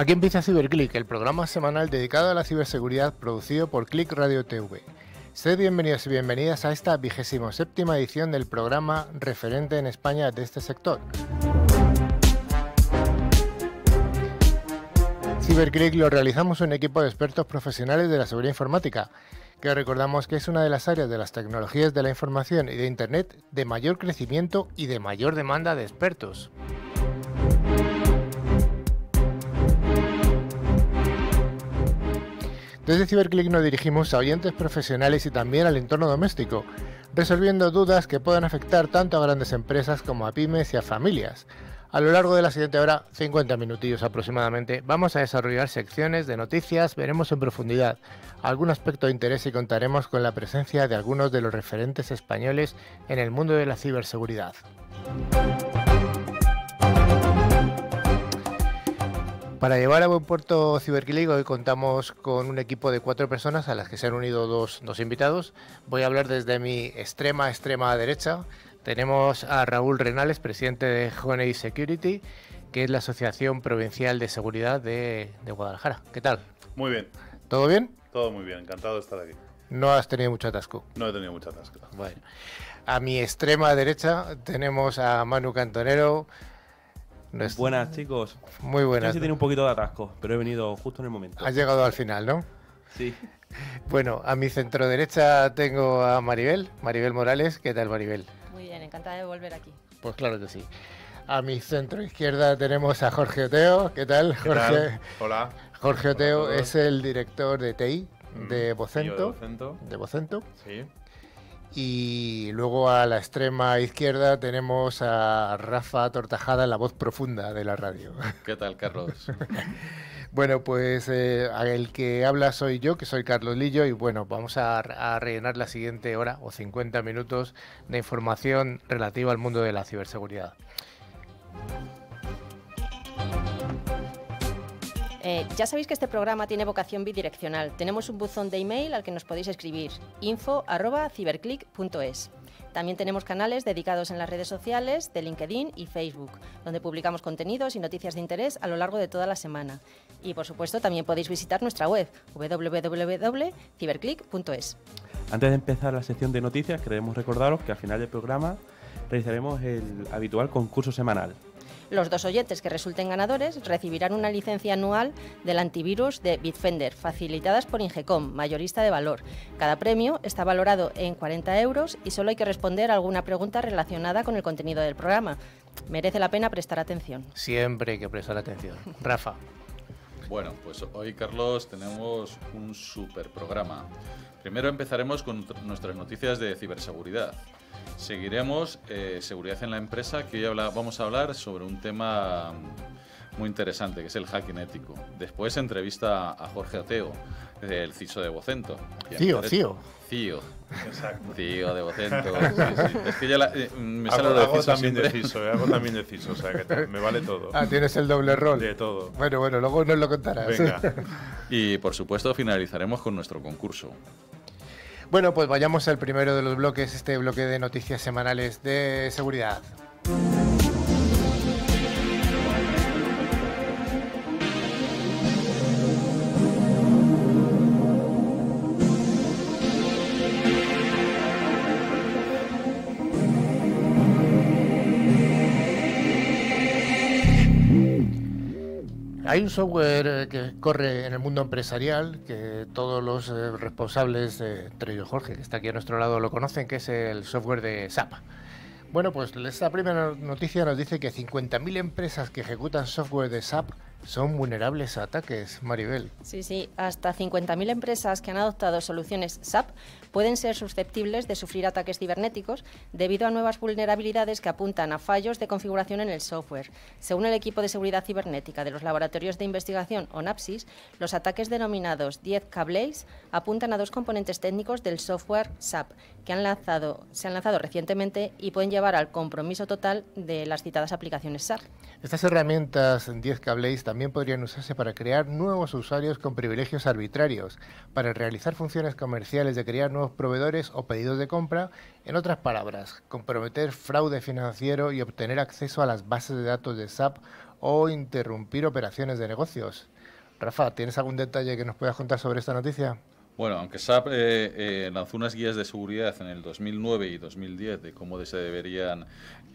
Aquí empieza CyberClick, el programa semanal dedicado a la ciberseguridad producido por Click Radio TV. Sed bienvenidos y bienvenidas a esta vigésimo séptima edición del programa referente en España de este sector. CyberClick lo realizamos un equipo de expertos profesionales de la seguridad informática, que recordamos que es una de las áreas de las tecnologías de la información y de Internet de mayor crecimiento y de mayor demanda de expertos. Desde Ciberclick nos dirigimos a oyentes profesionales y también al entorno doméstico, resolviendo dudas que puedan afectar tanto a grandes empresas como a pymes y a familias. A lo largo de la siguiente hora, 50 minutillos aproximadamente, vamos a desarrollar secciones de noticias, veremos en profundidad algún aspecto de interés y contaremos con la presencia de algunos de los referentes españoles en el mundo de la ciberseguridad. Para llevar a buen puerto Ciberquilí, hoy contamos con un equipo de cuatro personas a las que se han unido dos, invitados. Voy a hablar desde mi extrema, extrema derecha. Tenemos a Raúl Renales, presidente de Honey Security, que es la Asociación Provincial de Seguridad de, de Guadalajara. ¿Qué tal? Muy bien. ¿Todo bien? Todo muy bien, encantado de estar aquí. No has tenido mucho atasco. No he tenido mucho atasco. Bueno. A mi extrema derecha tenemos a Manu Cantonero, Buenas, chicos. Muy buenas. Casi tiene un poquito de atasco, pero he venido justo en el momento. Has llegado al final, ¿no? Sí. Bueno, a mi centro derecha tengo a Maribel, Maribel Morales. ¿Qué tal, Maribel? Muy bien, encantada de volver aquí. Pues claro que sí. A mi centro izquierda tenemos a Jorge Oteo. ¿Qué tal, Jorge? Hola. Jorge Oteo es el director de TI, de BoCento mm, De Bocento De Sí. Y luego a la extrema izquierda tenemos a Rafa Tortajada, la voz profunda de la radio. ¿Qué tal, Carlos? bueno, pues eh, el que habla soy yo, que soy Carlos Lillo, y bueno, vamos a, a, rellenar la siguiente hora o 50 minutos de información relativa al mundo de la ciberseguridad. Eh, ya sabéis que este programa tiene vocación bidireccional. Tenemos un buzón de email al que nos podéis escribir info@ciberclick.es. También tenemos canales dedicados en las redes sociales de LinkedIn y Facebook, donde publicamos contenidos y noticias de interés a lo largo de toda la semana. Y por supuesto, también podéis visitar nuestra web www.ciberclick.es. Antes de empezar la sección de noticias, queremos recordaros que al final del programa realizaremos el habitual concurso semanal los dos oyentes que resulten ganadores recibirán una licencia anual del antivirus de Bitfender, facilitadas por Ingecom, mayorista de valor. Cada premio está valorado en 40 euros y solo hay que responder alguna pregunta relacionada con el contenido del programa. Merece la pena prestar atención. Siempre hay que prestar atención. Rafa. Bueno, pues hoy, Carlos, tenemos un super programa. Primero empezaremos con nuestras noticias de ciberseguridad. Seguiremos eh, seguridad en la empresa, que hoy vamos a hablar sobre un tema muy interesante, que es el hacking ético. Después entrevista a Jorge Ateo, ...del CISO de Vocento. Tío, tío. Tío. Exacto. de Vocento. Es que ya eh, me sale de CISO, eh, hago también de me vale todo. Ah, tienes el doble rol. De todo. Bueno, bueno, luego nos lo contarás. Y por supuesto finalizaremos con nuestro concurso. Bueno, pues vayamos al primero de los bloques, este bloque de noticias semanales de seguridad. Hay un software eh, que corre en el mundo empresarial que todos los eh, responsables, eh, entre ellos Jorge, que está aquí a nuestro lado, lo conocen, que es el software de SAP. Bueno, pues esta primera noticia nos dice que 50.000 empresas que ejecutan software de SAP son vulnerables a ataques, Maribel. Sí, sí, hasta 50.000 empresas que han adoptado soluciones SAP pueden ser susceptibles de sufrir ataques cibernéticos debido a nuevas vulnerabilidades que apuntan a fallos de configuración en el software. Según el equipo de seguridad cibernética de los laboratorios de investigación ONAPSIS, los ataques denominados 10 cables apuntan a dos componentes técnicos del software SAP que han lanzado, se han lanzado recientemente y pueden llevar al compromiso total de las citadas aplicaciones SAP. Estas herramientas 10 cables también podrían usarse para crear nuevos usuarios con privilegios arbitrarios, para realizar funciones comerciales de crear nuevos proveedores o pedidos de compra. En otras palabras, comprometer fraude financiero y obtener acceso a las bases de datos de SAP o interrumpir operaciones de negocios. Rafa, ¿tienes algún detalle que nos puedas contar sobre esta noticia? Bueno, aunque SAP eh, eh, lanzó unas guías de seguridad en el 2009 y 2010 de cómo se deberían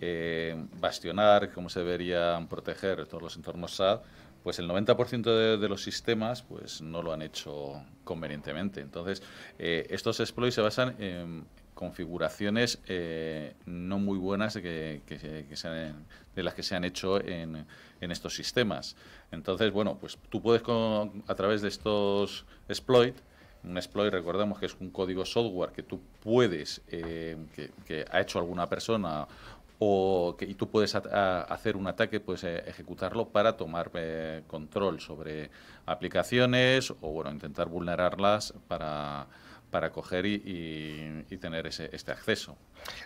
eh, bastionar, cómo se deberían proteger todos los entornos SAP, pues el 90% de, los sistemas pues no lo han hecho convenientemente. Entonces, eh, estos exploits se basan en configuraciones eh, no muy buenas de, las que se han hecho en, estos sistemas. Entonces, bueno, pues tú puedes a través de estos exploits un exploit, recordemos que es un código software que tú puedes, eh, que, que, ha hecho alguna persona o que, y tú puedes hacer un ataque, puedes eh, ejecutarlo para tomar eh, control sobre aplicaciones o bueno, intentar vulnerarlas para, coger y, tener ese, este acceso.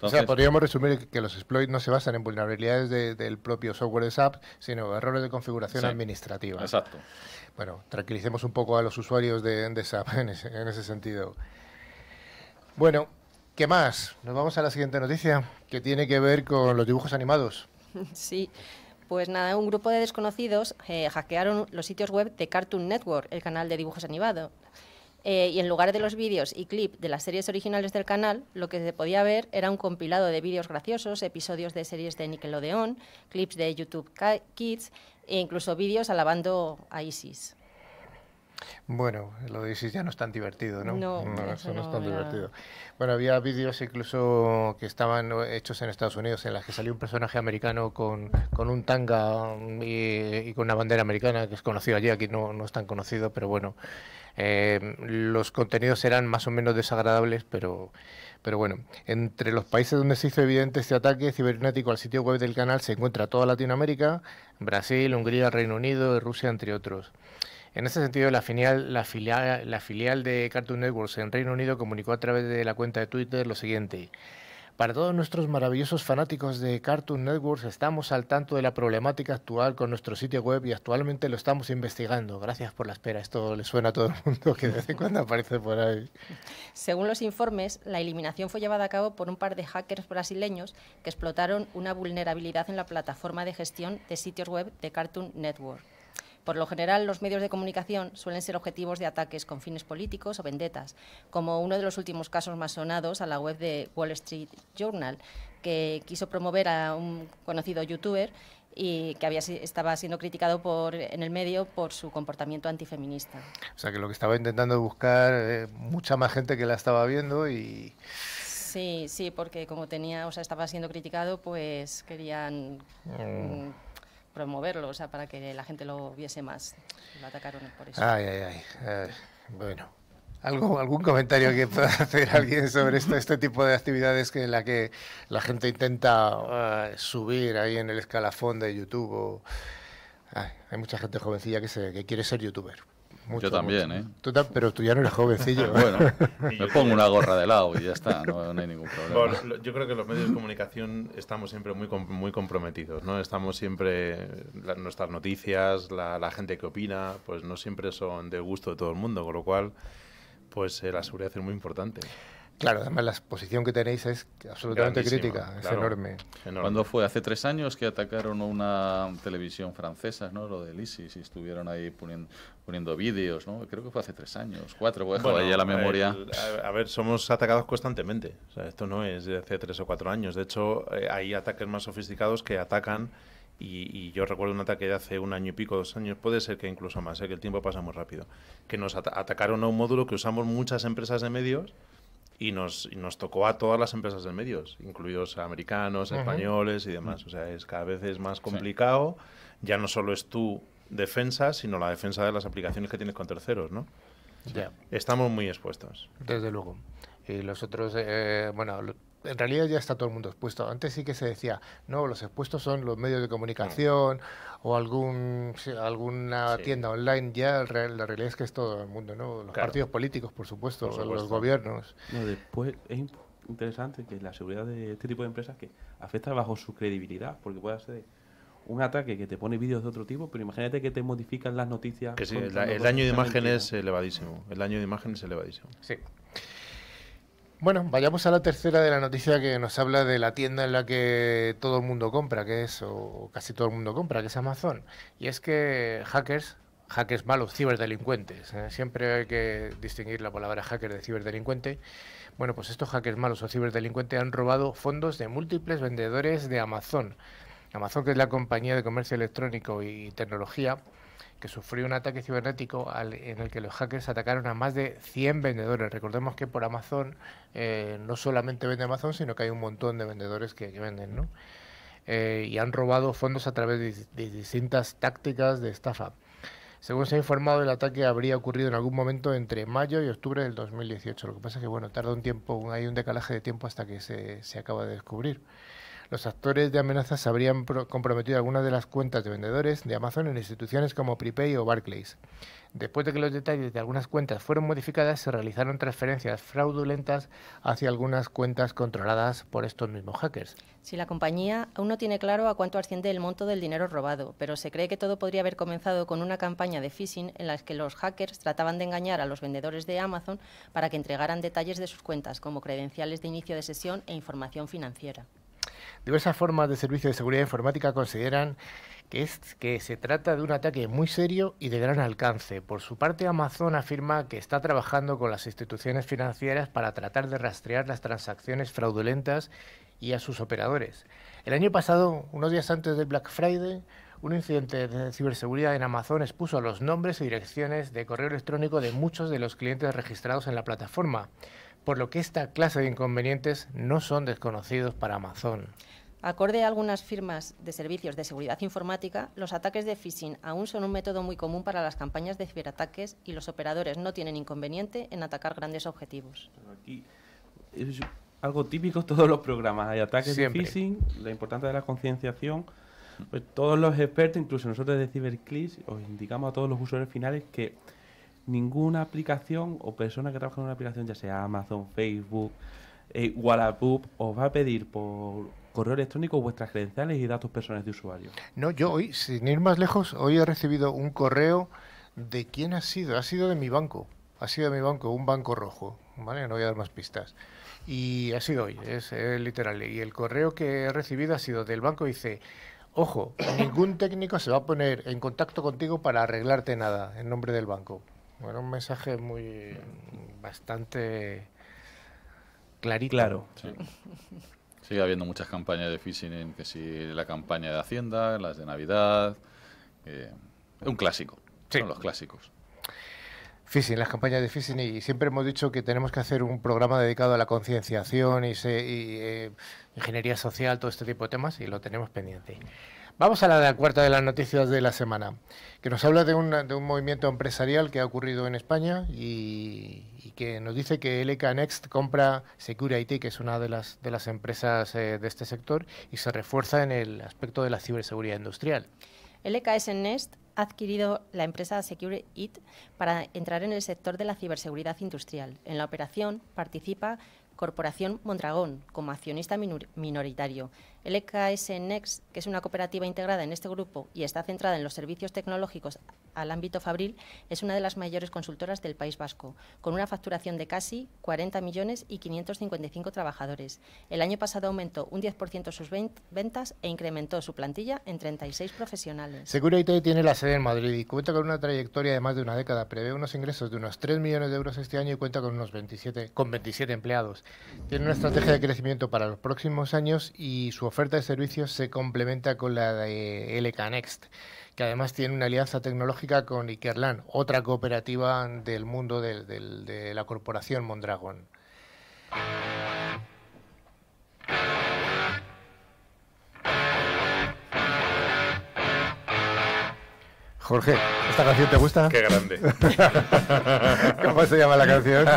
o sea, podríamos resumir que los exploits no se basan en vulnerabilidades del propio software de SAP, sino errores de configuración administrativa. Exacto. Bueno, tranquilicemos un poco a los usuarios de, SAP en ese, en ese sentido. Bueno, ¿Qué más? Nos vamos a la siguiente noticia, que tiene que ver con los dibujos animados. Sí. Pues nada, un grupo de desconocidos eh, hackearon los sitios web de Cartoon Network, el canal de dibujos animados. Eh, y en lugar de los vídeos y clips de las series originales del canal, lo que se podía ver era un compilado de vídeos graciosos, episodios de series de Nickelodeon, clips de YouTube Kids e incluso vídeos alabando a ISIS. Bueno, lo de ya no es tan divertido, ¿no? No, eso, no, es tan divertido. Bueno, había vídeos incluso que estaban hechos en Estados Unidos en las que salió un personaje americano con, con un tanga um, y, con una bandera americana que es conocido allí, aquí no, no es tan conocido, pero bueno, eh, los contenidos eran más o menos desagradables, pero... Pero bueno, entre los países donde se hizo evidente este ataque cibernético al sitio web del canal se encuentra toda Latinoamérica, Brasil, Hungría, Reino Unido y Rusia, entre otros. En ese sentido, la filial, la, filial, de Cartoon Networks en Reino Unido comunicó a través de la cuenta de Twitter lo siguiente. Para todos nuestros maravillosos fanáticos de Cartoon Networks, estamos al tanto de la problemática actual con nuestro sitio web y actualmente lo estamos investigando. Gracias por la espera. Esto le suena a todo el mundo que de cuando aparece por ahí. Según los informes, la eliminación fue llevada a cabo por un par de hackers brasileños que explotaron una vulnerabilidad en la plataforma de gestión de sitios web de Cartoon Network. Por lo general, los medios de comunicación suelen ser objetivos de ataques con fines políticos o vendetas, como uno de los últimos casos más sonados a la web de Wall Street Journal, que quiso promover a un conocido youtuber y que había, estaba siendo criticado en el medio por su comportamiento antifeminista. O sea, que lo que estaba intentando buscar eh, mucha más gente que la estaba viendo y... Sí, sí, porque como tenía, o sea, estaba siendo criticado, pues querían... Mm. Mm, promoverlo, o sea, para que la gente lo viese más. Lo atacaron por eso. Ay, ay, ay. bueno. ¿Algo, ¿Algún comentario que pueda hacer alguien sobre este, este tipo de actividades que en la que la gente intenta eh, subir ahí en el escalafón de YouTube? hay mucha gente jovencilla que, se, que quiere ser youtuber. Yo también, ¿eh? pero tú ya no eres jovencillo. bueno, me pongo una gorra de lado y ya está, no, hay ningún problema. yo creo que los medios de comunicación estamos siempre muy, muy comprometidos, ¿no? Estamos siempre, nuestras noticias, la, gente que opina, pues no siempre son del gusto de todo el mundo, con lo cual, pues eh, la seguridad es muy importante. Claro, además la exposición que tenéis es absolutamente crítica, es enorme. ¿Cuándo fue? Hace tres años que atacaron una televisión francesa, ¿no? Lo del ISIS, y estuvieron ahí poniendo, vídeos, ¿no? Creo que fue hace tres años, cuatro, voy pues, a dejar ya la memoria. a ver, somos atacados constantemente, esto no es de hace tres o cuatro años, de hecho eh, hay ataques más sofisticados que atacan... Y, yo recuerdo un ataque de hace un año y pico, dos años, puede ser que incluso más, ¿eh? que el tiempo pasa muy rápido, que nos atacaron a un módulo que usamos muchas empresas de medios y nos, nos tocó a todas las empresas de medios, incluidos americanos, españoles y demás. O sea, es cada vez es más complicado. Ya no solo es tu defensa, sino la defensa de las aplicaciones que tienes con terceros, ¿no? Ya. Estamos muy expuestos. Desde luego. Y los otros, eh, bueno, en realidad ya está todo el mundo expuesto. Antes sí que se decía, no, los expuestos son los medios de mm. comunicación o algún, alguna tienda online. Ya la realidad es que es todo el mundo, ¿no? Los partidos políticos, por supuesto, los gobiernos. después es interesante que la seguridad de este tipo de empresas que afecta bajo su credibilidad, porque puede ser un ataque que te pone vídeos de otro tipo, pero imagínate que te modifican las noticias. Que el, el daño de imagen es elevadísimo. El daño de imagen es elevadísimo. Sí. Bueno, vayamos a la tercera de la noticia que nos habla de la tienda en la que todo el mundo compra, que es, o casi todo el mundo compra, que es Amazon. Y es que hackers, hackers malos, ciberdelincuentes, ¿eh? siempre hay que distinguir la palabra hacker de ciberdelincuente. Bueno, pues estos hackers malos o ciberdelincuentes han robado fondos de múltiples vendedores de Amazon. Amazon, que es la compañía de comercio electrónico y tecnología, que sufrió un ataque cibernético en el que los hackers atacaron a más de 100 vendedores. Recordemos que por Amazon eh, no solamente vende Amazon, sino que hay un montón de vendedores que, venden, eh, y han robado fondos a través de, distintas tácticas de estafa. Según se ha informado, el ataque habría ocurrido en algún momento entre mayo y octubre del 2018. Lo que pasa es que, bueno, tarda un tiempo, hay un decalaje de tiempo hasta que se, se acaba de descubrir. Los actores de amenazas habrían comprometido algunas de las cuentas de vendedores de Amazon en instituciones como Prepay o Barclays. Después de que los detalles de algunas cuentas fueron modificadas, se realizaron transferencias fraudulentas hacia algunas cuentas controladas por estos mismos hackers. Si la compañía aún no tiene claro a cuánto asciende el monto del dinero robado, pero se cree que todo podría haber comenzado con una campaña de phishing en la que los hackers trataban de engañar a los vendedores de Amazon para que entregaran detalles de sus cuentas, como credenciales de inicio de sesión e información financiera. Diversas formas de servicios de seguridad informática consideran que, es, que se trata de un ataque muy serio y de gran alcance. Por su parte, Amazon afirma que está trabajando con las instituciones financieras para tratar de rastrear las transacciones fraudulentas y a sus operadores. El año pasado, unos días antes del Black Friday, un incidente de ciberseguridad en Amazon expuso los nombres y direcciones de correo electrónico de muchos de los clientes registrados en la plataforma por lo que esta clase de inconvenientes no son desconocidos para Amazon. Acorde a algunas firmas de servicios de seguridad informática, los ataques de phishing aún son un método muy común para las campañas de ciberataques y los operadores no tienen inconveniente en atacar grandes objetivos. Aquí es algo típico todos los programas. Hay ataques de phishing, la importancia de la concienciación. Pues todos los expertos, incluso nosotros de CyberClis, os indicamos a todos los usuarios finales que ninguna aplicación o persona que trabaja en una aplicación, ya sea Amazon, Facebook, eh, Wallapop, os va a pedir por correo electrónico vuestras credenciales y datos personales de usuario. No, yo hoy, sin ir más lejos, hoy he recibido un correo de quién ha sido. Ha sido de mi banco. Ha sido de mi banco, un banco rojo. ¿vale? No voy a dar más pistas. Y ha sido hoy, es, es literal. Y el correo que he recibido ha sido del banco y dice, ojo, ningún técnico se va a poner en contacto contigo para arreglarte nada en nombre del banco. Bueno, un mensaje muy bastante clarito. Claro. Sigue habiendo muchas campañas de phishing, que si la campaña de Hacienda, las de Navidad, eh, un clásico, son los clásicos. Phishing, las campañas de phishing, y siempre hemos dicho que tenemos que hacer un programa dedicado a la concienciación y, eh, ingeniería social, todo este tipo de temas, y lo tenemos pendiente. Vamos a la cuarta de las noticias de la semana, que nos habla de, un movimiento empresarial que ha ocurrido en España y, que nos dice que LK Next compra Security, que es una de las, de las empresas eh, de este sector, y se refuerza en el aspecto de la ciberseguridad industrial. LKS Next ha adquirido la empresa Secure It para entrar en el sector de la ciberseguridad industrial. En la operación participa Corporación Mondragón, como accionista minoritario, EKS Next, que es una cooperativa integrada en este grupo y está centrada en los servicios tecnológicos al ámbito fabril, es una de las mayores consultoras del País Vasco, con una facturación de casi 40 millones y 555 trabajadores. El año pasado aumentó un 10% sus ventas e incrementó su plantilla en 36 profesionales. security tiene la sede en Madrid y cuenta con una trayectoria de más de una década. Prevé unos ingresos de unos 3 millones de euros este año y cuenta con unos 27, con 27 empleados. Tiene una estrategia de crecimiento para los próximos años y su oferta de servicios se complementa con la de LK Next, que además tiene una alianza tecnológica con Ikerlan, otra cooperativa del mundo de, de la corporación Mondragón. Jorge, ¿esta canción te gusta? Qué grande. ¿Cómo se llama la canción?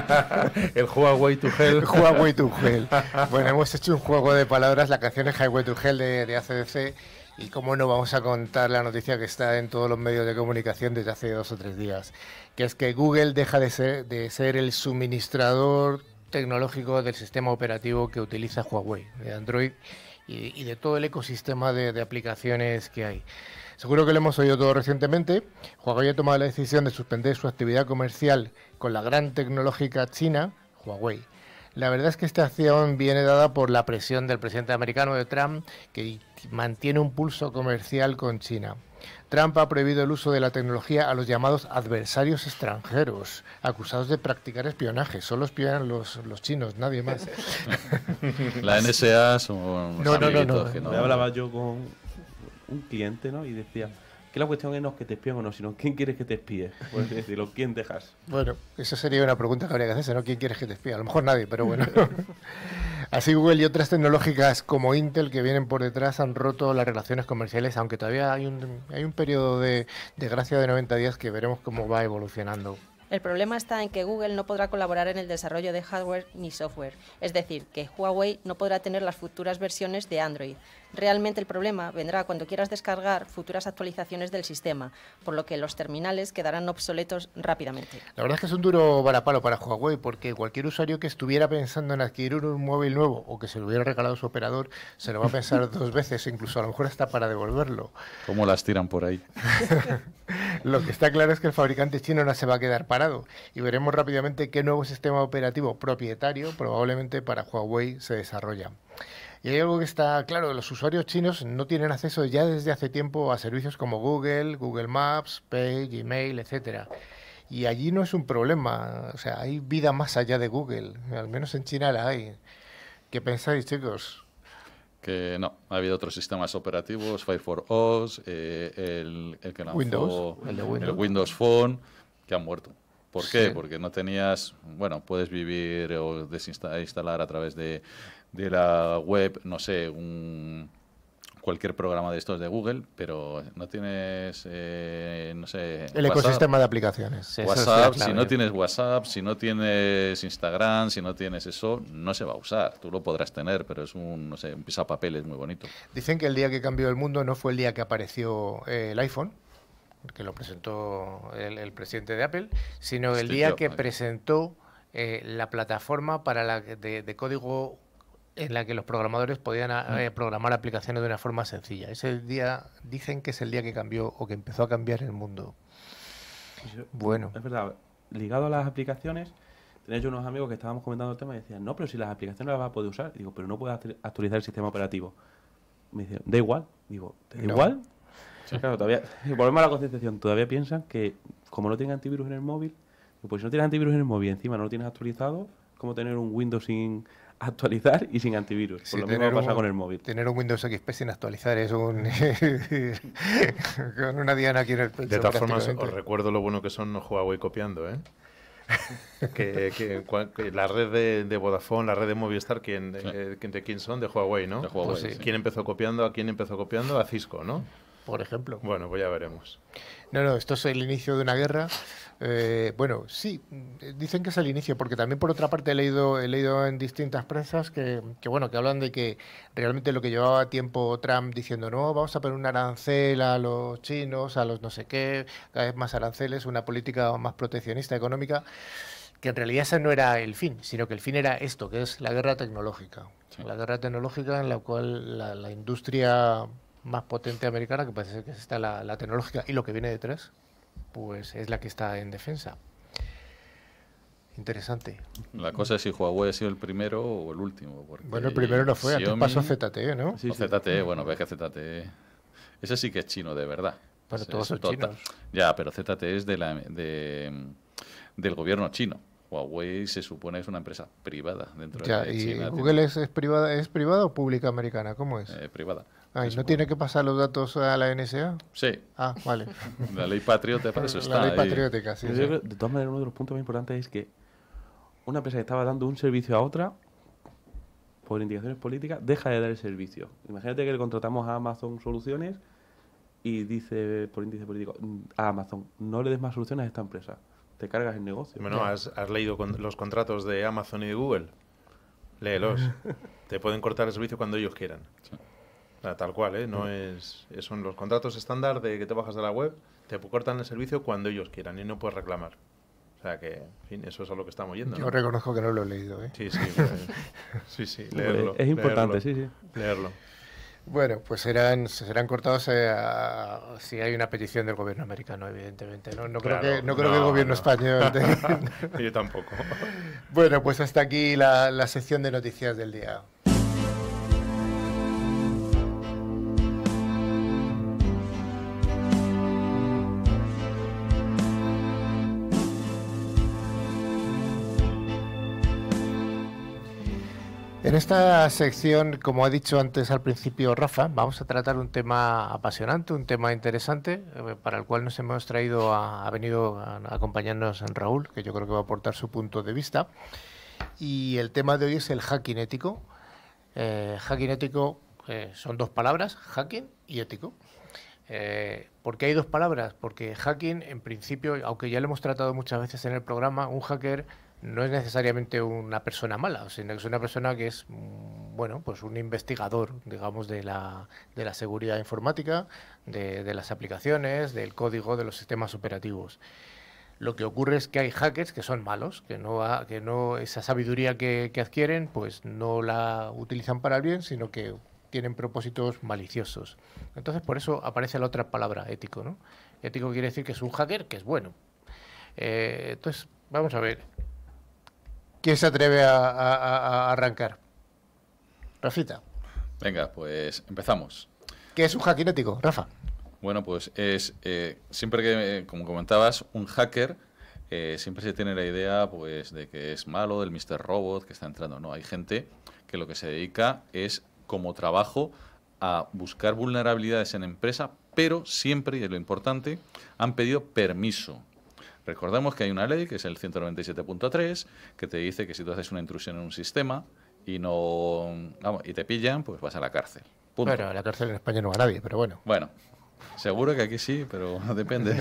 El Huawei to Hell. Huawei to Hell. Bueno, hemos hecho un juego de palabras. La canción es Highway to Hell de, de ACDC. Y cómo no vamos a contar la noticia que está en todos los medios de comunicación desde hace dos o tres días, que es que Google deja de ser, de ser el suministrador tecnológico del sistema operativo que utiliza Huawei, de Android y, de todo el ecosistema de, de aplicaciones que hay. Seguro que lo hemos oído todo recientemente. Huawei ha tomado la decisión de suspender su actividad comercial con la gran tecnológica china, Huawei. La verdad es que esta acción viene dada por la presión del presidente americano de Trump, que mantiene un pulso comercial con China. Trump ha prohibido el uso de la tecnología a los llamados adversarios extranjeros, acusados de practicar espionaje. Solo espionan los, los chinos, nadie más. La NSA son... No, no, no, no. no. hablaba yo con un cliente, ¿no? Y decía, que la cuestión no es que te espíen o no, sino quién quieres que te espíe. quién dejas. Bueno, esa sería una pregunta que habría que hacerse, ¿no? ¿Quién quieres que te espíe? A lo mejor nadie, pero bueno. Así Google y otras tecnológicas como Intel que vienen por detrás han roto las relaciones comerciales, aunque todavía hay un, hay un periodo de, de gracia de 90 días que veremos cómo va evolucionando. El problema está en que Google no podrá colaborar en el desarrollo de hardware ni software, es decir, que Huawei no podrá tener las futuras versiones de Android, Realmente el problema vendrá cuando quieras descargar futuras actualizaciones del sistema, por lo que los terminales quedarán obsoletos rápidamente. La verdad es que es un duro varapalo para Huawei, porque cualquier usuario que estuviera pensando en adquirir un móvil nuevo o que se lo hubiera regalado su operador, se lo va a pensar dos veces, incluso a lo mejor hasta para devolverlo. ¿Cómo las tiran por ahí? lo que está claro es que el fabricante chino no se va a quedar parado y veremos rápidamente qué nuevo sistema operativo propietario probablemente para Huawei se desarrolla. Y hay algo que está claro, los usuarios chinos no tienen acceso ya desde hace tiempo a servicios como Google, Google Maps, Page Gmail, etcétera. Y allí no es un problema, o sea, hay vida más allá de Google, al menos en China la hay. ¿Qué pensáis, chicos? Que no, ha habido otros sistemas operativos, Firefox, eh, el, el que lanzó Windows, el, Windows. Phone, que han muerto. ¿Por qué? Porque no tenías, bueno, puedes vivir o desinstalar a través de de la web, no sé, un, cualquier programa de estos de Google, pero no tienes, eh, no sé... El ecosistema de aplicaciones. WhatsApp, si no tienes WhatsApp, si no tienes Instagram, si no tienes eso, no se va a usar. Tú lo podrás tener, pero es un, no sé, un muy bonito. Dicen que el día que cambió el mundo no fue el día que apareció eh, el iPhone, que lo presentó el, presidente de Apple, sino el día que presentó eh, la plataforma para la de, de código en la que los programadores podían ah, mm. eh, programar aplicaciones de una forma sencilla. Ese día, dicen que es el día que cambió o que empezó a cambiar el mundo. Bueno. Es verdad, ligado a las aplicaciones, tenéis unos amigos que estábamos comentando el tema y decían, no, pero si las aplicaciones las vas a poder usar, digo, pero no puedes actualizar el sistema operativo. Me dicen, da igual, digo, ¿da igual? Claro, todavía, volvemos a la concienciación, todavía piensan que como no tienen antivirus en el móvil, pues si no tienes antivirus en el móvil encima no lo tienes actualizado, como tener un Windows sin actualizar y sin antivirus. por lo mismo pasa con el móvil. Tener un Windows XP sin actualizar es un. con una diana aquí en el De todas formas, os recuerdo lo bueno que son no Huawei copiando, ¿eh? que, la red de, Vodafone, la red de Movistar, ¿quién, eh, de quién son? De Huawei, ¿no? Pues, eh, ¿Quién empezó copiando? ¿A quién empezó copiando? A Cisco, ¿no? por ejemplo. Bueno, pues ya veremos. No, no, esto es el inicio de una guerra. Eh, bueno, sí, dicen que es el inicio, porque también por otra parte he leído, he leído en distintas prensas que, bueno, que hablan de que realmente lo que llevaba tiempo Trump diciendo, no, vamos a poner un arancel a los chinos, a los no sé qué, cada vez más aranceles, una política más proteccionista económica, que en realidad ese no era el fin, sino que el fin era esto, que es la guerra tecnológica. La guerra tecnológica en la cual la industria más potente americana, que parece que es la, la tecnológica, y lo que viene detrás, pues es la que está en defensa. Interesante. La cosa es si Huawei ha sido el primero o el último. bueno, el primero no fue, Xiaomi... pasó ZTE, ¿no? ZTE, bueno, ves que ZTE... Ese sí que es chino, de verdad. Pero todos tota- chinos. Ya, pero ZTE es de la, de, del gobierno chino. Huawei se supone que es una empresa privada dentro de China. ¿Y Google es, privada es privada o pública americana? ¿Cómo es? Eh, privada. ¿No tiene que pasar los datos a la NSA? Sí. Ah, vale. la ley patriótica para eso está. La ley patriótica, sí. de todas maneras, uno de los puntos más importantes es que una empresa que estaba dando un servicio a otra, por indicaciones políticas, deja de dar el servicio. Imagínate que le contratamos a Amazon Soluciones y dice por índice político mm, a Amazon, no le des más soluciones a esta empresa te cargas el negocio. Bueno, has, leído los contratos de Amazon y de Google. Léelos. te pueden cortar el servicio cuando ellos quieran. tal cual, ¿eh? No es, son los contratos estándar de que te bajas de la web, te cortan el servicio cuando ellos quieran y no puedes reclamar. O sea que, en fin, eso es a lo que estamos yendo. Yo reconozco que no lo he leído, ¿eh? Sí, sí. sí, sí, leerlo. Es importante, sí, sí. Leerlo. Bueno, pues serán, serán cortados eh, si hay una petición del gobierno americano, evidentemente. No, creo, que, el gobierno español. Yo tampoco. Bueno, pues hasta aquí la sección de noticias del día. En esta sección, como ha dicho antes al principio Rafa, vamos a tratar un tema apasionante, un tema interesante, eh, para el cual nos hemos traído, ha venido a, Raúl, que yo creo que va a aportar su punto de vista. Y el tema de hoy es el hacking ético. Eh, hacking ético eh, son dos palabras, hacking y ético. Eh, ¿Por qué hay dos palabras? Porque hacking, en principio, aunque ya lo hemos tratado muchas veces en el programa, un hacker no es necesariamente una persona mala, sino que es una persona que es, mm, bueno, pues un investigador, digamos, de la, de la seguridad informática, de, las aplicaciones, del código, de los sistemas operativos. Lo que ocurre es que hay hackers que son malos, que no, que no esa sabiduría que, adquieren, pues no la utilizan para el bien, sino que tienen propósitos maliciosos. Entonces, por eso aparece la otra palabra, ético, ¿no? Ético quiere decir que es un hacker que es bueno. Eh, entonces, vamos a ver, ¿Quién se atreve a, arrancar? Rafita. Venga, pues empezamos. ¿Qué es un hackinético, Rafa? Bueno, pues es eh, siempre que, eh, como comentabas, un hacker eh, siempre se tiene la idea pues, de que es malo, del Mr. Robot que está entrando. No, hay gente que lo que se dedica es como trabajo a buscar vulnerabilidades en empresa, pero siempre, y es lo importante, han pedido permiso Recordemos que hay una ley, que es el 197.3, que te dice que si tú haces una intrusión en un sistema y no vamos, y te pillan, pues vas a la cárcel. Bueno, a la cárcel en España no va nadie, pero bueno. Bueno, Seguro que aquí sí, pero depende.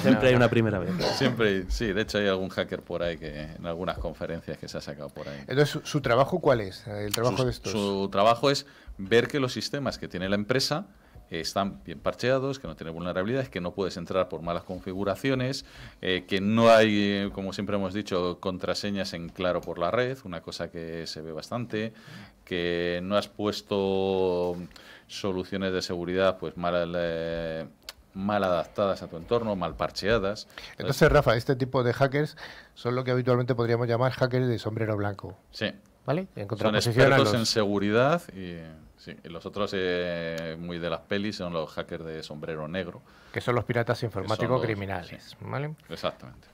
Siempre hay una primera vez. Siempre, sí. De hecho, hay algún hacker por ahí que en algunas conferencias que se ha sacado por ahí. Entonces, ¿su, trabajo cuál es? El trabajo de estos. Su trabajo es ver que los sistemas que tiene la empresa eh, están bien parcheados, que no tienen vulnerabilidades, que no puedes entrar por malas configuraciones, eh, que no hay, como siempre hemos dicho, contraseñas en claro por la red, una cosa que se ve bastante, que no has puesto soluciones de seguridad pues mal... Eh, mal adaptadas a tu entorno, mal parcheadas. Entonces, Rafa, este tipo de hackers son lo que habitualmente podríamos llamar hackers de sombrero blanco. Sí. ¿Vale? son expertos en seguridad y... Sí, los otros, eh, muy de las pelis, son los hackers de sombrero negro. Que son los piratas informáticos criminales, ¿vale? Exactamente.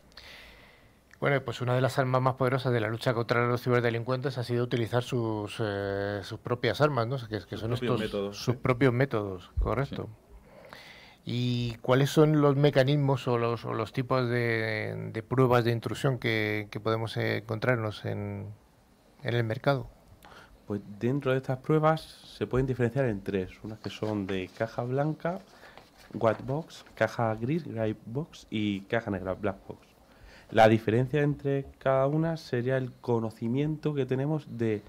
Bueno, pues una de las armas más poderosas de la lucha contra los ciberdelincuentes ha sido utilizar sus, eh, propias armas, ¿no? Que, que son métodos, sus propios métodos, correcto. ¿Y cuáles son los mecanismos o los, tipos de, pruebas de intrusión que, podemos encontrarnos en el mercado? Pues dentro de estas pruebas se pueden diferenciar en tres, unas que son de caja blanca, white box, caja gris, gray box y caja negra, black box. La diferencia entre cada una sería el conocimiento que tenemos de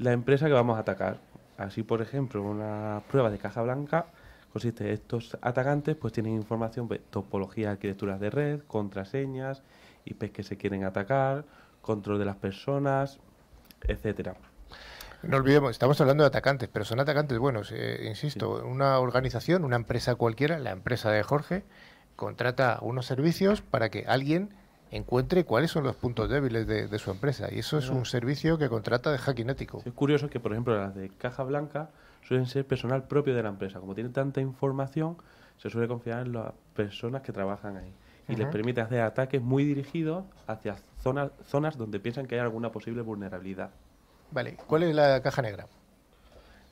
la empresa que vamos a atacar. Así, por ejemplo, una prueba de caja blanca consiste en estos atacantes pues tienen información de pues, topología, arquitecturas de red, contraseñas, IPs que se quieren atacar, control de las personas, etcétera. No olvidemos, estamos hablando de atacantes, pero son atacantes buenos. Eh, insisto, una organización, una empresa cualquiera, la empresa de Jorge, contrata unos servicios para que alguien encuentre cuáles son los puntos débiles de, su empresa. Y eso es un servicio que contrata de hackinético. ético. es curioso que, por ejemplo, las de Caja Blanca suelen ser personal propio de la empresa. Como tiene tanta información, se suele confiar en las personas que trabajan ahí. Y les permite hacer ataques muy dirigidos hacia zonas, zonas donde piensan que hay alguna posible vulnerabilidad. Vale, ¿cuál es la caja negra?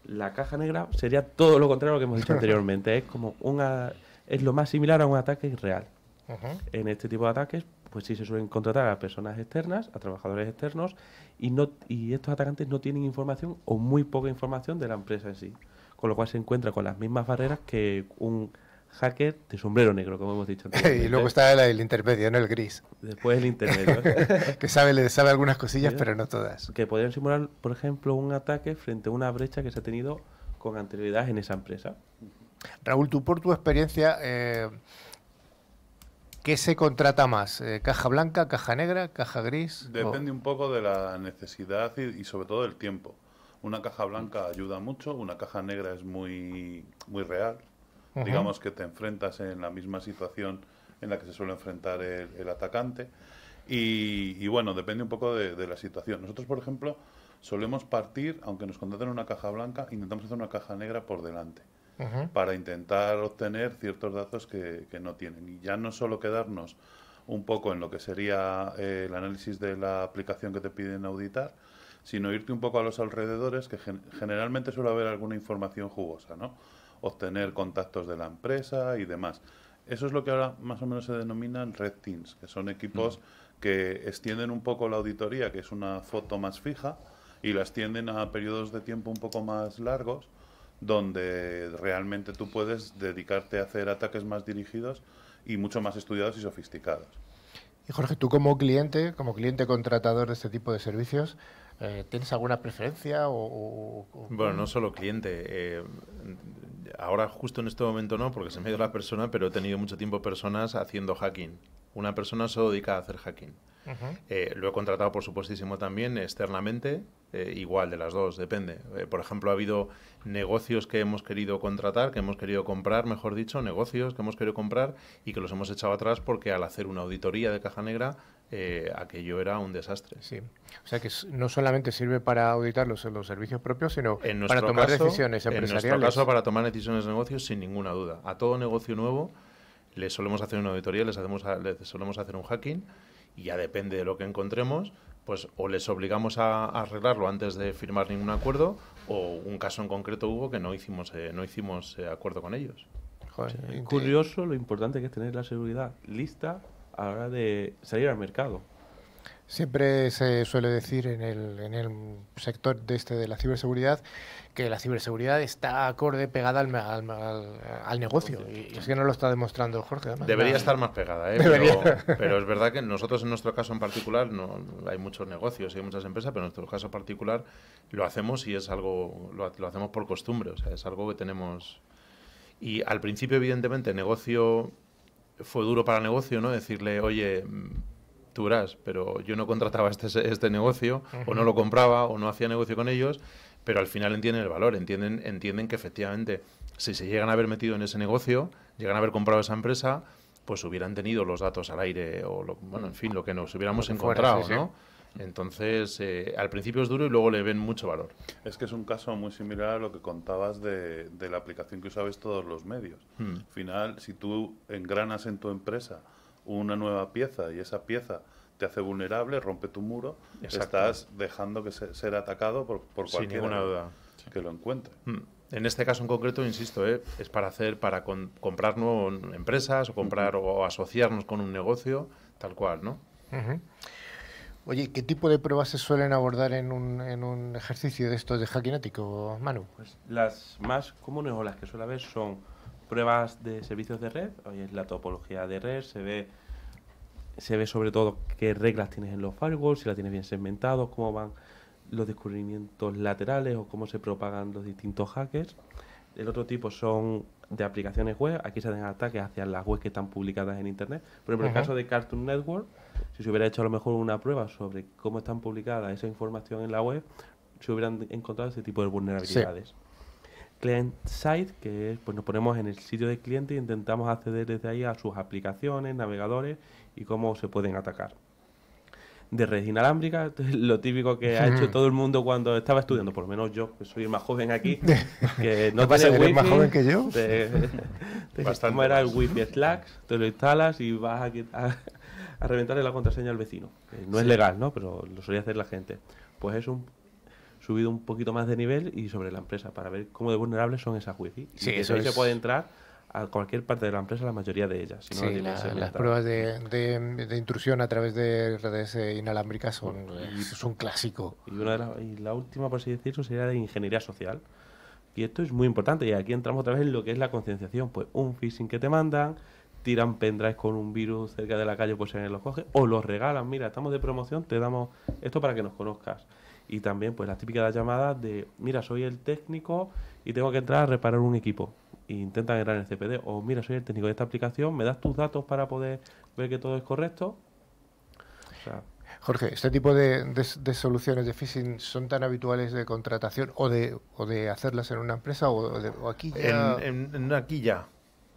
La caja negra sería todo lo contrario a lo que hemos dicho anteriormente. Es como una, es lo más similar a un ataque real. En este tipo de ataques, pues sí se suelen contratar a personas externas, a trabajadores externos, y, no, y estos atacantes no tienen información o muy poca información de la empresa en sí. Con lo cual se encuentra con las mismas barreras que un hacker de sombrero negro, como hemos dicho antes. y luego está el, intermedio, no el gris. Después el intermedio. que sabe, le sabe algunas cosillas, pero no todas. Que podrían simular, por ejemplo, un ataque frente a una brecha que se ha tenido con anterioridad en esa empresa. Raúl, tú por tu experiencia, eh, ¿qué se contrata más? Eh, ¿Caja blanca, caja negra, caja gris? Depende un poco de la necesidad y, sobre todo del tiempo. Una caja blanca ayuda mucho, una caja negra es muy, muy real, digamos que te enfrentas en la misma situación en la que se suele enfrentar el, atacante. Y, bueno, depende un poco de, la situación. Nosotros, por ejemplo, solemos partir, aunque nos contraten una caja blanca, intentamos hacer una caja negra por delante para intentar obtener ciertos datos que, no tienen. Y ya no solo quedarnos un poco en lo que sería eh, el análisis de la aplicación que te piden auditar, sino irte un poco a los alrededores, que generalmente suele haber alguna información jugosa, ¿no? obtener contactos de la empresa y demás. Eso es lo que ahora más o menos se denominan red teams, que son equipos mm. que extienden un poco la auditoría, que es una foto más fija, y la extienden a periodos de tiempo un poco más largos, donde realmente tú puedes dedicarte a hacer ataques más dirigidos y mucho más estudiados y sofisticados. Y Jorge, tú como cliente, como cliente contratador de este tipo de servicios, eh, ¿tienes alguna preferencia? O, bueno, no solo cliente. Eh, ahora justo en este momento no, porque se me ha ido la persona, pero he tenido mucho tiempo personas haciendo hacking. Una persona solo dedica a hacer hacking. Eh, lo he contratado, por supuestísimo, también externamente, eh, igual de las dos, depende. Eh, por ejemplo, ha habido negocios que hemos querido contratar, que hemos querido comprar, mejor dicho, negocios que hemos querido comprar y que los hemos echado atrás porque al hacer una auditoría de caja negra eh, aquello era un desastre. Sí. O sea que no solamente sirve para auditar los, los servicios propios, sino para tomar decisiones empresariales. En nuestro caso, para tomar decisiones de negocios, sin ninguna duda. A todo negocio nuevo le solemos hacer una auditoría, les, hacemos, solemos hacer un hacking y ya depende de lo que encontremos, pues o les obligamos a, arreglarlo antes de firmar ningún acuerdo o un caso en concreto hubo que no hicimos, eh, no hicimos eh, acuerdo con ellos. Curioso lo importante que es tener la seguridad lista a la hora de salir al mercado. Siempre se suele decir en el, en el sector de este de la ciberseguridad que la ciberseguridad está acorde pegada al, al, negocio. Y, es que no lo está demostrando Jorge. Debería estar más pegada, ¿eh? Pero, pero, es verdad que nosotros en nuestro caso en particular, no, hay muchos negocios y hay muchas empresas, pero en nuestro caso particular lo hacemos y es algo, lo, hacemos por costumbre, o sea, es algo que tenemos... Y al principio, evidentemente, el negocio fue duro para el negocio, ¿no? Decirle, oye, mm, tú pero yo no contrataba este, este negocio, o no lo compraba, o no hacía negocio con ellos, pero al final entienden el valor, entienden, entienden que efectivamente, si se llegan a haber metido en ese negocio, llegan a haber comprado esa empresa, pues hubieran tenido los datos al aire, o bueno, en mm. fin, lo que nos hubiéramos encontrado, ¿no? Entonces, eh, al principio es duro y luego le ven mucho valor. Es que es un caso muy similar a lo que contabas de, la aplicación que usabas todos los medios. Hmm. Al final, si tú engranas en tu empresa una nueva pieza y esa pieza te hace vulnerable, rompe tu muro, estás dejando que ser atacado por, por cualquier duda que lo encuentre. Hmm. En este caso en concreto, insisto, eh, es para hacer, para comprar nuevas empresas o comprar o asociarnos con un negocio, tal cual, ¿no? Oye, ¿qué tipo de pruebas se suelen abordar en un, ejercicio de estos de hacking ético, Manu? Pues las más comunes o las que suele haber son pruebas de servicios de red, hoy es la topología de red, se ve se ve sobre todo qué reglas tienes en los firewalls, si las tienes bien segmentados, cómo van los descubrimientos laterales o cómo se propagan los distintos hackers. El otro tipo son de aplicaciones web, aquí se hacen ataques hacia las webs que están publicadas en Internet. Por ejemplo, el caso de Cartoon Network, si se hubiera hecho a lo mejor una prueba sobre cómo están publicadas esa información en la web, se hubieran encontrado ese tipo de vulnerabilidades. Client side, que pues nos ponemos en el sitio del cliente e intentamos acceder desde ahí a sus aplicaciones, navegadores y cómo se pueden atacar. De red inalámbrica, lo típico que ha hecho todo el mundo cuando estaba estudiando, por lo menos yo, que soy el más joven aquí, que no pasa wifi, más joven que yo? ¿Cómo era el Wi-Fi Slack? Te lo instalas y vas a, a a reventarle la contraseña al vecino. no es legal, ¿no? Pero lo solía hacer la gente. Pues es un subido un poquito más de nivel y sobre la empresa para ver cómo de vulnerables son esas wifi. Sí, y eso se puede entrar a cualquier parte de la empresa, la mayoría de ellas. sí, las pruebas de, intrusión a través de redes eh, inalámbricas son, eh, un clásico. Y, y la última, por así decirlo, sería de ingeniería social. Y esto es muy importante, y aquí entramos otra vez en lo que es la concienciación. Pues un phishing que te mandan, tiran pendrives con un virus cerca de la calle, pues en los coge, o los regalan, mira, estamos de promoción, te damos esto para que nos conozcas. Y también, pues las típicas llamadas de, mira, soy el técnico y tengo que entrar a reparar un equipo. E intentan entrar en el CPD, o mira, soy el técnico de esta aplicación, me das tus datos para poder ver que todo es correcto. Jorge, ¿este tipo de, soluciones de phishing son tan habituales de contratación o de, o de hacerlas en una empresa o, o aquí ya? En, en, en aquí ya.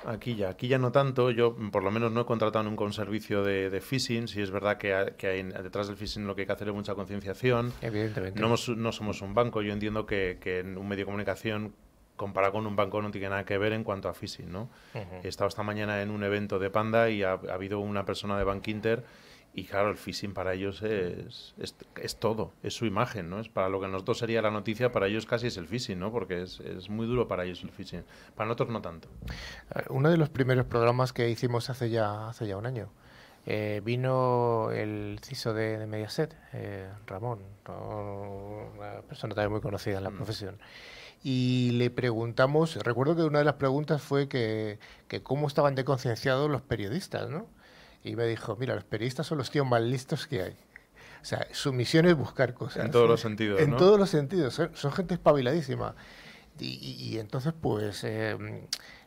Aquí ya, aquí ya no tanto. Yo, mm, por lo menos, no he contratado nunca un servicio de, phishing. Si es verdad que, ah, detrás del phishing lo que hay que hacer es mucha concienciación. Evidentemente. No, somos un banco. Yo entiendo que, en un medio de comunicación comparado con un banco no tiene nada que ver en cuanto a phishing, ¿no? He estado esta mañana en un evento de Panda y ha, ha habido una persona de Bank Inter y claro, el phishing para ellos es, todo, es su imagen, ¿no? Es para lo que nosotros sería la noticia, para ellos casi es el phishing, ¿no? Porque es, muy duro para ellos el phishing. Para nosotros no tanto. Eh, uno de los primeros programas que hicimos hace ya, hace ya un año, eh, vino el CISO de, Mediaset, eh, Ramón, una persona también muy conocida en la mm. profesión y le preguntamos, recuerdo que una de las preguntas fue que, que cómo estaban de concienciados los periodistas, ¿no? y me dijo, mira, los periodistas son los tíos más listos que hay. O sea, su misión es buscar cosas. En todos los sentidos. En todos los sentidos. Son, gente espabiladísima. Y, y, entonces, pues, eh,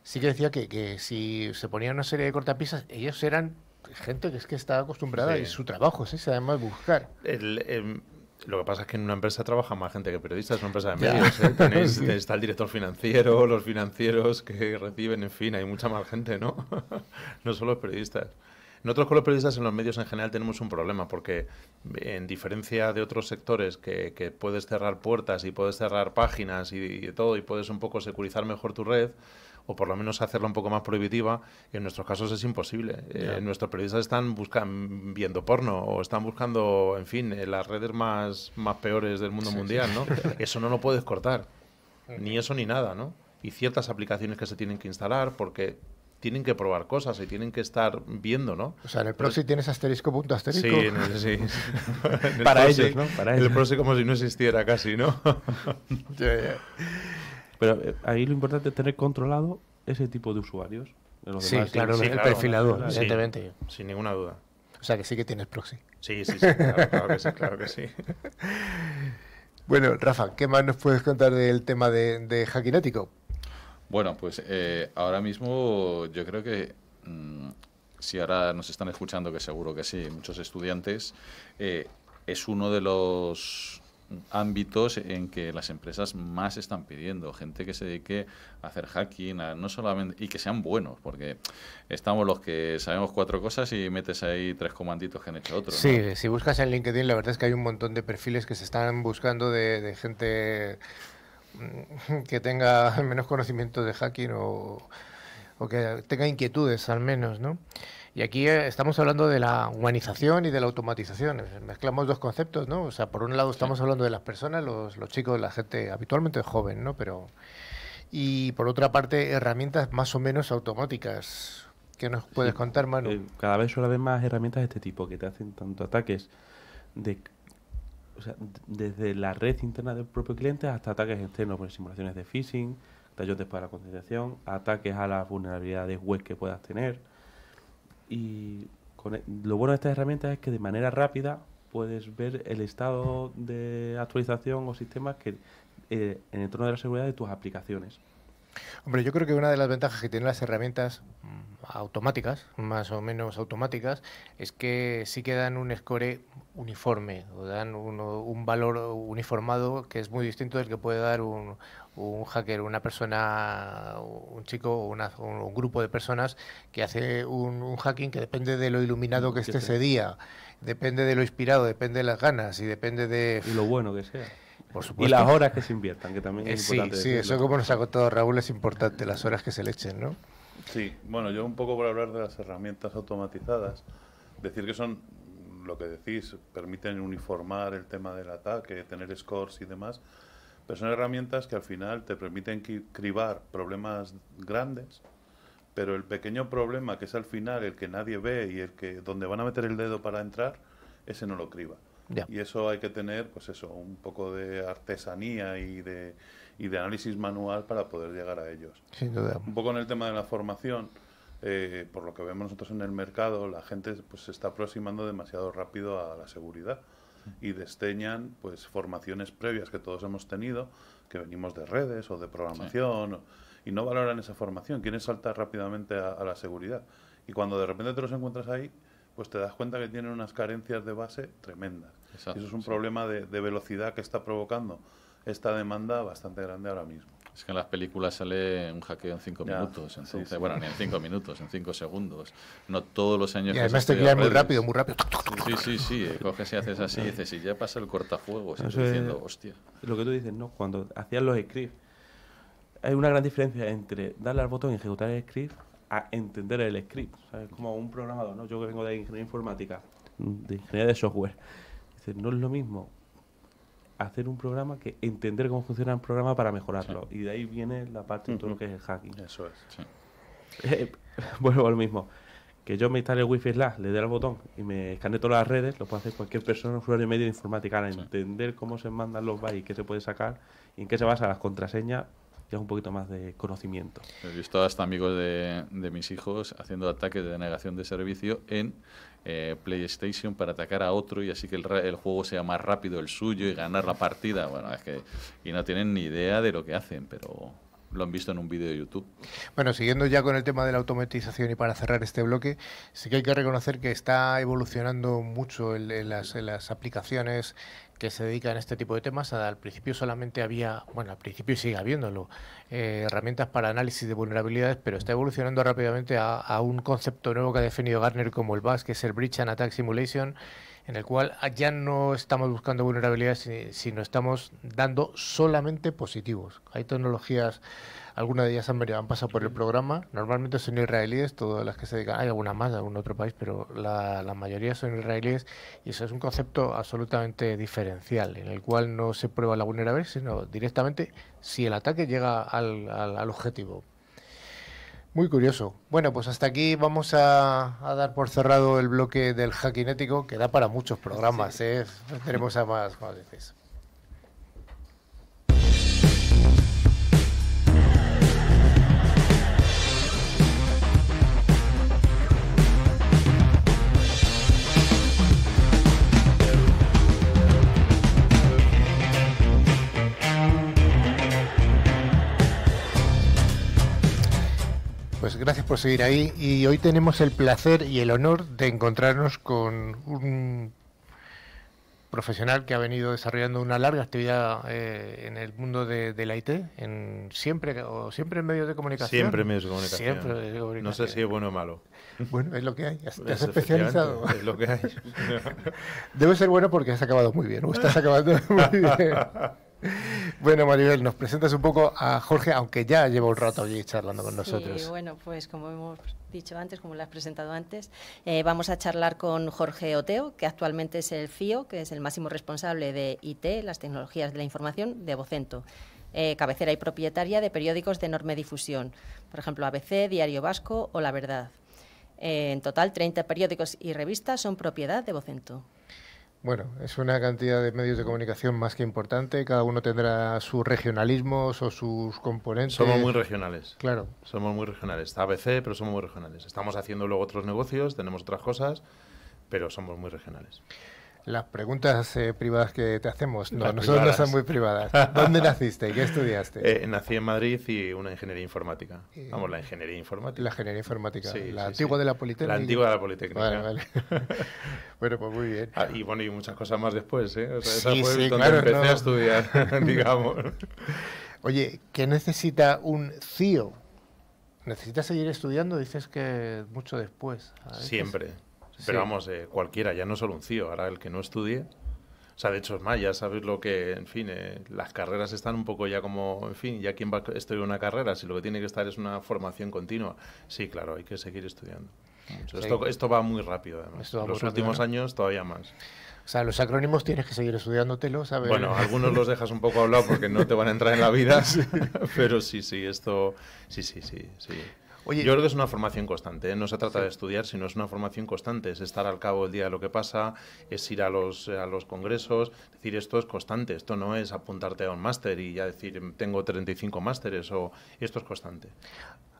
sí que decía que, que, si se ponía una serie de cortapisas, ellos eran gente que es que estaba acostumbrada a y su trabajo es Se además, buscar. Em, lo que pasa es que en una empresa trabaja más gente que periodistas, es una empresa de medios. ¿eh? Está el director financiero, los financieros que reciben, en fin, hay mucha más gente, ¿no? no solo los periodistas. Nosotros con los periodistas en los medios en general tenemos un problema porque en diferencia de otros sectores que, puedes cerrar puertas y puedes cerrar páginas y, todo y puedes un poco securizar mejor tu red, o por lo menos hacerlo un poco más prohibitiva, en nuestros casos es imposible. Eh, nuestros periodistas están buscando, viendo porno o están buscando, en fin, eh, las redes más, más peores del mundo mundial, ¿no? Eso no lo puedes cortar, ni eso ni nada, ¿no? Y ciertas aplicaciones que se tienen que instalar porque tienen que probar cosas y tienen que estar viendo, ¿no? O sea, en el proxy tienes asterisco punto asterisco. Sí, sí. Para ellos, ¿no? Para El proxy como si no existiera casi, ¿no? Pero eh, ahí lo importante es tener controlado ese tipo de usuarios. sí, Claro, el perfilador, evidentemente. sin ninguna duda. O sea que sí que tienes proxy. Sí, sí, sí, claro, que sí, claro que sí. bueno, Rafa, ¿qué más nos puedes contar del tema de, de Hackinético? Bueno, pues eh, ahora mismo yo creo que mm, si ahora nos están escuchando, que seguro que sí, muchos estudiantes, eh, es uno de los ámbitos en que las empresas más están pidiendo, gente que se dedique a hacer hacking, no solamente y que sean buenos, porque estamos los que sabemos cuatro cosas y metes ahí tres comanditos que han hecho otros. Sí, si buscas en LinkedIn, la verdad es que hay un montón de perfiles que se están buscando de, de gente que tenga menos conocimiento de hacking o, que tenga inquietudes al menos, ¿no? Y aquí eh, estamos hablando de la humanización y de la automatización. Mezclamos dos conceptos, ¿no? O sea, por un lado estamos hablando de las personas, los, chicos, la gente habitualmente joven, ¿no? Pero y por otra parte herramientas más o menos automáticas. ¿Qué nos puedes contar, Manu? Eh, cada vez suele haber más herramientas de este tipo que te hacen tanto ataques de o sea, desde la red interna del propio cliente hasta ataques externos pues, simulaciones de phishing, tallotes para concentración, ataques a las vulnerabilidades web que puedas tener. Y e, lo bueno de estas herramientas es que de manera rápida puedes ver el estado de actualización o sistemas que eh, en el entorno de la seguridad de tus aplicaciones. Hombre, yo creo que una de las ventajas que tienen las herramientas mm, automáticas, más o menos automáticas, es que sí que dan un score uniforme dan un valor uniformado que es muy distinto del que puede dar un, hacker, una persona, un chico o un, grupo de personas que hace un, hacking que depende de lo iluminado que esté ese día, depende de lo inspirado, depende de las ganas y depende de... lo bueno que sea. Y las horas que se inviertan, que también es eh, importante. Sí, sí eso como nos ha contado Raúl es importante, las horas que se le echen, ¿no? Sí, bueno, yo un poco por hablar de las herramientas automatizadas, decir que son, lo que decís, permiten uniformar el tema del ataque, tener scores y demás, pero son herramientas que al final te permiten cribar problemas grandes, pero el pequeño problema que es al final el que nadie ve y el que donde van a meter el dedo para entrar, ese no lo criba. Y eso hay que tener, pues eso, un poco de artesanía y de, y de análisis manual para poder llegar a ellos. Un poco en el tema de la formación, eh, por lo que vemos nosotros en el mercado, la gente pues, se está aproximando demasiado rápido a la seguridad y desteñan pues formaciones previas que todos hemos tenido, que venimos de redes o de programación, y no valoran esa formación, quieren saltar rápidamente a la seguridad. Y cuando de repente te los encuentras ahí, pues te das cuenta que tienen unas carencias de base tremendas. y eso es un problema de, velocidad que está provocando esta demanda bastante grande ahora mismo. Es que en las películas sale un hackeo en cinco minutos, bueno, ni en cinco minutos, en cinco segundos. No todos los años. Y además te muy rápido, muy rápido. Sí, sí, sí. Eh, coges y haces así y dices, y ya pasa el cortafuegos. diciendo, hostia. Lo que tú dices, ¿no? Cuando hacían los scripts, hay una gran diferencia entre darle al botón y ejecutar el script a entender el script. como un programador, Yo que vengo de ingeniería informática, mm. de ingeniería de software. no es lo mismo hacer un programa que entender cómo funciona el programa para mejorarlo. Y de ahí viene la parte de todo lo que es el hacking. Eso es. Sí. Eh, vuelvo al mismo. Que yo me instale Wi-Fi Slash, le dé al botón y me escane todas las redes, lo puede hacer cualquier persona, usuario y medio de informática, a entender cómo se mandan los bytes, qué se puede sacar y en qué se basan las contraseñas, un poquito más de conocimiento. He visto hasta amigos de, mis hijos haciendo ataques de denegación de servicio en eh, PlayStation para atacar a otro y así que el, el, juego sea más rápido el suyo y ganar la partida. Bueno, es que. Y no tienen ni idea de lo que hacen, pero lo han visto en un vídeo de YouTube. Bueno, siguiendo ya con el tema de la automatización y para cerrar este bloque, sí que hay que reconocer que está evolucionando mucho en las, aplicaciones que se dedican a este tipo de temas. Al principio solamente había, bueno, al principio sigue habiéndolo, eh, herramientas para análisis de vulnerabilidades, pero está evolucionando rápidamente a, un concepto nuevo que ha definido Gartner como el BAS, que es el Breach and Attack Simulation en el cual ah, ya no estamos buscando vulnerabilidades, sino estamos dando solamente positivos. Hay tecnologías, algunas de ellas han, pasado por el programa, normalmente son israelíes, todas las que se dedican, hay algunas más de algún otro país, pero la, mayoría son israelíes y eso es un concepto absolutamente diferencial, en el cual no se prueba la vulnerabilidad, sino directamente si el ataque llega al, al, al objetivo. Muy curioso. Bueno, pues hasta aquí vamos a, dar por cerrado el bloque del hackinético, que da para muchos programas, ¿eh? Tenemos a más, Pues gracias, por seguir ahí. Y hoy tenemos el placer y el honor de encontrarnos con un profesional que ha venido desarrollando una larga actividad eh, en el mundo de, la IT, en siempre o siempre en medios de comunicación. Siempre en medios de comunicación. No sé si es bueno o malo. Bueno, es lo que hay. has es pues especializado. Es lo que hay. Debe ser bueno porque has acabado muy bien. O estás acabando muy bien. Bueno, Maribel, nos presentas un poco a Jorge, aunque ya lleva un rato allí charlando con sí, nosotros. bueno, pues como hemos dicho antes, como lo has presentado antes, eh, vamos a charlar con Jorge Oteo, que actualmente es el CIO, que es el máximo responsable de IT, las tecnologías de la información, de Vocento. Eh, cabecera y propietaria de periódicos de enorme difusión, por ejemplo ABC, Diario Vasco o La Verdad. Eh, en total, 30 periódicos y revistas son propiedad de Vocento. Bueno, es una cantidad de medios de comunicación más que importante. Cada uno tendrá sus regionalismos o sus componentes. Somos muy regionales. Claro. Somos muy regionales. ABC, pero somos muy regionales. Estamos haciendo luego otros negocios, tenemos otras cosas, pero somos muy regionales. Las preguntas eh, privadas que te hacemos, no, nosotros no son muy privadas. ¿Dónde naciste y qué estudiaste? Eh, nací en Madrid y una ingeniería informática. Eh, Vamos, la ingeniería informática. La ingeniería informática, la antigua de la Politécnica. La antigua de la Politécnica. Vale, vale. bueno, pues muy bien. Ah, y bueno, y muchas cosas más después, ¿eh? O sea, donde empecé a estudiar, digamos. Oye, ¿qué necesita un CIO? E ¿Necesita seguir estudiando? Dices que mucho después. Siempre. Pero vamos, eh, cualquiera, ya no solo un CIO, ahora el que no estudie. O sea, de hecho es más, ya sabes lo que, en fin, eh, las carreras están un poco ya como, en fin, ya quién va a estudiar una carrera, si lo que tiene que estar es una formación continua. Sí, claro, hay que seguir estudiando. Esto, va muy rápido, además. Los últimos años todavía más. O sea, los acrónimos tienes que seguir estudiándotelo, ¿sabes? Bueno, algunos los dejas un poco hablado porque no te van a entrar en la vida, pero sí, sí, esto, sí, sí, sí, sí yo creo que es una formación constante. ¿eh? No se trata de estudiar, sino es una formación constante. Es estar al cabo del día de lo que pasa, es ir a los, a los congresos. decir, esto es constante. Esto no es apuntarte a un máster y ya decir, tengo 35 másteres o esto es constante.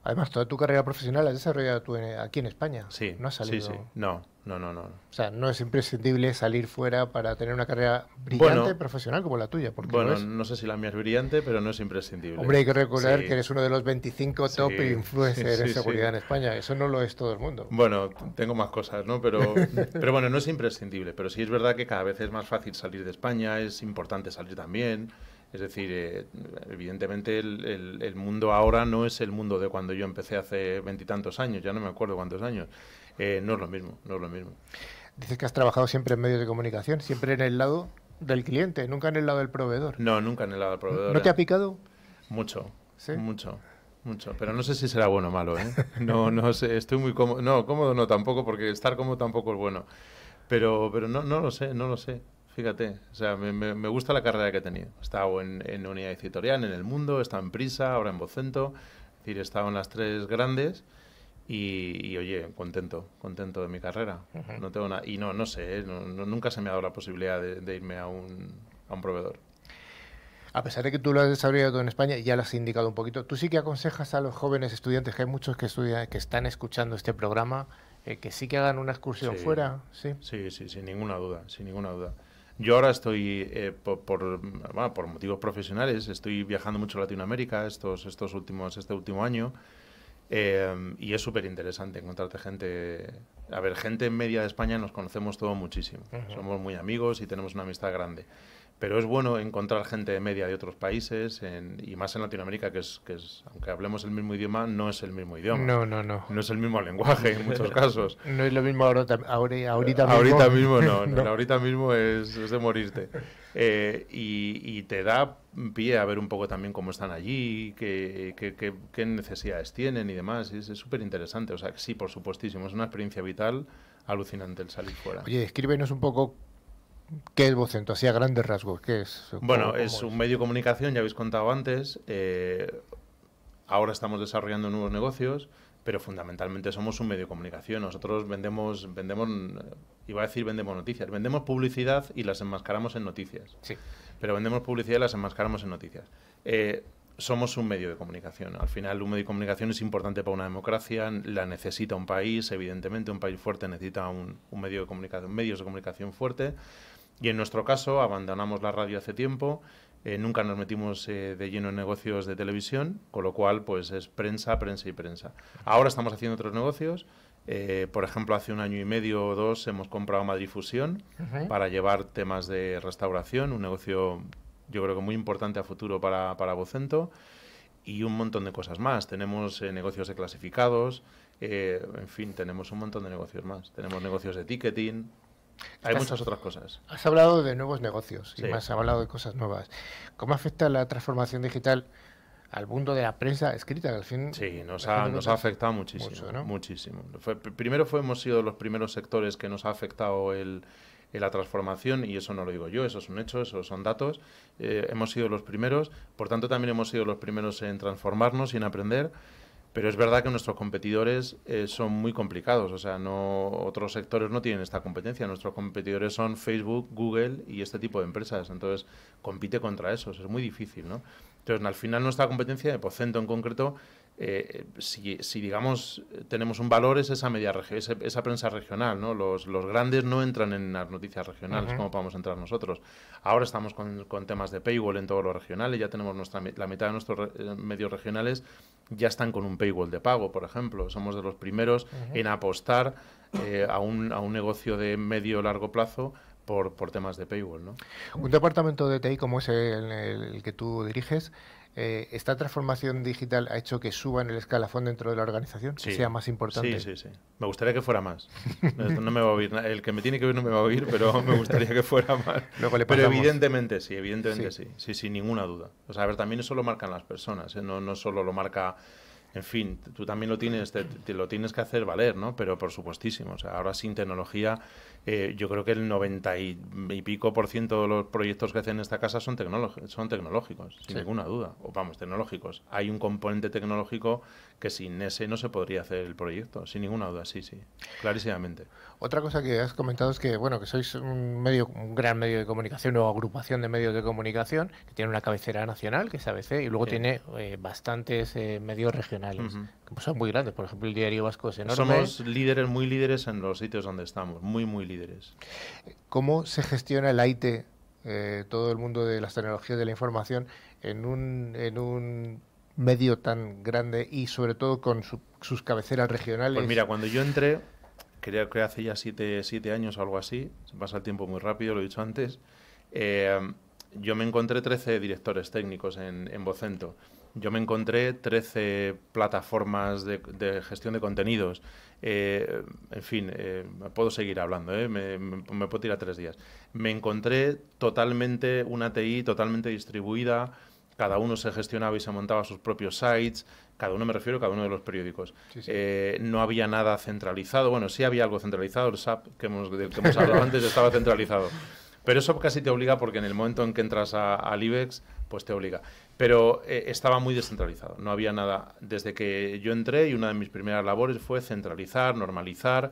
Además, toda tu carrera profesional la has desarrollado tú aquí en España. Sí. No has salido. Sí, sí. No, no, no, O sea, no es imprescindible salir fuera para tener una carrera brillante y profesional como la tuya. bueno, no, sé si la mía es brillante, pero no es imprescindible. Hombre, hay que recordar que eres uno de los 25 top influencers en seguridad en España. Eso no lo es todo el mundo. Bueno, tengo más cosas, ¿no? Pero, pero bueno, no es imprescindible. Pero sí es verdad que cada vez es más fácil salir de España, es importante salir también. Es decir, eh, evidentemente el, mundo ahora no es el mundo de cuando yo empecé hace veintitantos años, ya no me acuerdo cuántos años. Eh, no es lo mismo, no es lo mismo. Dices que has trabajado siempre en medios de comunicación, siempre en el lado del cliente, nunca en el lado del proveedor. No, nunca en el lado del proveedor. ¿No te ha eh. picado? Mucho, mucho. Mucho, pero no sé si será bueno o malo, ¿eh? No, no sé, estoy muy cómodo. No, cómodo no tampoco, porque estar cómodo tampoco es bueno. Pero, pero no, no lo sé, no lo sé. Fíjate, o sea, me, gusta la carrera que he tenido. He estado en, Unidad Editorial, en El Mundo, he estado en Prisa, ahora en Vocento, es decir, he estado en las tres grandes y, oye, contento, contento de mi carrera. No tengo nada, y no, no sé, ¿eh? nunca se me ha dado la posibilidad de, irme a un, a un proveedor. A pesar de que tú lo has desarrollado en España, ya lo has indicado un poquito, tú sí que aconsejas a los jóvenes estudiantes, que hay muchos que estudian, que están escuchando este programa, eh, que sí que hagan una excursión fuera, ¿sí? Sí, sí, sin ninguna duda, sin ninguna duda. Yo ahora estoy, eh, por, motivos profesionales, estoy viajando mucho a Latinoamérica estos, estos últimos, este último año. Eh, y es súper interesante encontrarte gente. A ver, gente en media de España nos conocemos todos muchísimo. Somos muy amigos y tenemos una amistad grande. Pero es bueno encontrar gente de media de otros países y más en Latinoamérica, que es, que aunque hablemos el mismo idioma, no es el mismo idioma. No, no, no. No es el mismo lenguaje en muchos casos. No es lo mismo ahorita, ahorita, ahorita mismo. Ahorita mismo no, ahorita mismo es, es de morirte. Eh, y, te da pie a ver un poco también cómo están allí, qué, qué, qué necesidades tienen y demás. Es súper interesante. O sea, sí, por supuestísimo, es una experiencia vital alucinante el salir fuera. Oye, escríbenos un poco ¿Qué es Vocento? Así a grandes rasgos, ¿qué es? bueno, es, un medio de comunicación, ya habéis contado antes. Eh, ahora estamos desarrollando nuevos negocios, pero fundamentalmente somos un medio de comunicación. Nosotros vendemos, vendemos, iba a decir vendemos noticias, vendemos publicidad y las enmascaramos en noticias. Sí. Pero vendemos publicidad y las enmascaramos en noticias. Eh, somos un medio de comunicación. Al final, un medio de comunicación es importante para una democracia, la necesita un país, evidentemente, un país fuerte necesita un, un medio de comunicación, medios de comunicación fuerte. Y en nuestro caso, abandonamos la radio hace tiempo, eh, nunca nos metimos eh, de lleno en negocios de televisión, con lo cual pues es prensa, prensa y prensa. Ahora estamos haciendo otros negocios. Eh, por ejemplo, hace un año y medio o dos hemos comprado Madrid Fusión para llevar temas de restauración, un negocio yo creo que muy importante a futuro para, para Vocento y un montón de cosas más. Tenemos negocios de clasificados, en fin, tenemos un montón de negocios más. Tenemos negocios de ticketing. Hay muchas otras cosas. Has hablado de nuevos negocios y más has hablado de cosas nuevas. ¿Cómo afecta la transformación digital al mundo de la prensa escrita? al fin, sí, nos, ha, nos ha, afectado muchísimo. Muchísimo. primero fue, hemos sido los primeros sectores que nos ha afectado el, la transformación, y eso no lo digo yo, eso es un hecho, esos son datos, eh, hemos sido los primeros, por tanto también hemos sido los primeros en transformarnos y en aprender. Pero es verdad que nuestros competidores eh, son muy complicados, o sea, no, otros sectores no tienen esta competencia. Nuestros competidores son Facebook, Google y este tipo de empresas. Entonces, compite contra esos, es muy difícil, ¿no? Entonces, al final nuestra competencia de en concreto eh, si, si, digamos tenemos un valor es esa media esa, prensa regional, ¿no? Los, grandes no entran en las noticias regionales como podemos entrar nosotros. Ahora estamos con, temas de paywall en todos los regionales, ya tenemos nuestra, la mitad de nuestros eh, medios regionales ya están con un paywall de pago, por ejemplo. Somos de los primeros en apostar eh, a, un, a un negocio de medio largo plazo por, por, temas de paywall. ¿no? Un departamento de TI como es el, el que tú diriges, eh, ¿esta transformación digital ha hecho que suba en el escalafón dentro de la organización? Que sea más importante. Sí, sí, sí. Me gustaría que fuera más. El que me tiene que oír no me va a oír, pero me gustaría que fuera más. pero evidentemente sí, evidentemente sí. sí. sin ninguna duda. O sea, a ver, también eso lo marcan las personas, ¿eh? no, solo lo marca en fin, tú también lo tienes, te, lo tienes que hacer valer, ¿no? Pero por supuestísimo, o sea, ahora sin tecnología eh, yo creo que el 90 y, pico por ciento de los proyectos que hacen en esta casa son, son tecnológicos, sin ninguna duda. O vamos, tecnológicos. Hay un componente tecnológico que sin ese no se podría hacer el proyecto, sin ninguna duda, sí, sí, clarísimamente. Otra cosa que has comentado es que, bueno, que sois un medio, un gran medio de comunicación o agrupación de medios de comunicación que tiene una cabecera nacional, que es ABC, y luego tiene eh, bastantes eh, medios regionales. que son muy grandes, por ejemplo el diario vasco es enorme. Somos líderes, muy líderes en los sitios donde estamos, muy, muy ¿Cómo se gestiona el IT, eh, todo el mundo de las tecnologías de la información, en un, en un medio tan grande y sobre todo con sus cabeceras regionales? Pues mira, cuando yo entré, creo que hace ya siete, siete años o algo así, se pasa el tiempo muy rápido, lo he dicho antes, eh, yo me encontré 13 directores técnicos en, en Vocento. Yo me encontré 13 plataformas de gestión de contenidos. Eh, en fin, eh, puedo seguir hablando, eh, me, me, puedo tirar tres días. Me encontré totalmente una TI totalmente distribuida, cada uno se gestionaba y se montaba sus propios sites, cada uno me refiero a cada uno de los periódicos. no había nada centralizado, bueno, sí había algo centralizado, el SAP que hemos, que hemos hablado antes estaba centralizado. Pero eso casi te obliga porque en el momento en que entras a, al IBEX, pues te obliga pero eh, estaba muy descentralizado. No había nada. Desde que yo entré y una de mis primeras labores fue centralizar, normalizar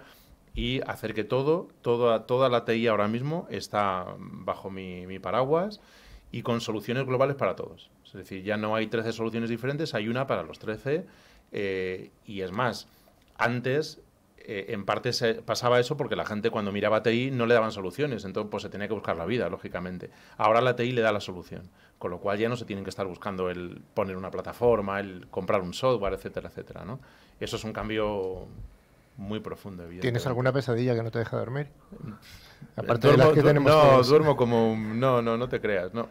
y hacer que todo, toda, toda la TI ahora mismo está bajo mi, paraguas y con soluciones globales para todos. Es decir, ya no hay 13 soluciones diferentes, hay una para los 13 eh, y es más, antes eh, en parte se pasaba eso porque la gente cuando miraba TI no le daban soluciones, entonces pues se tenía que buscar la vida, lógicamente. Ahora la TI le da la solución, con lo cual ya no se tienen que estar buscando el poner una plataforma, el comprar un software, etcétera, etcétera, ¿no? Eso es un cambio muy profundo. ¿Tienes alguna pesadilla que no te deja dormir? Eh, Aparte de No, duermo como. Un, no, no, no te creas. No,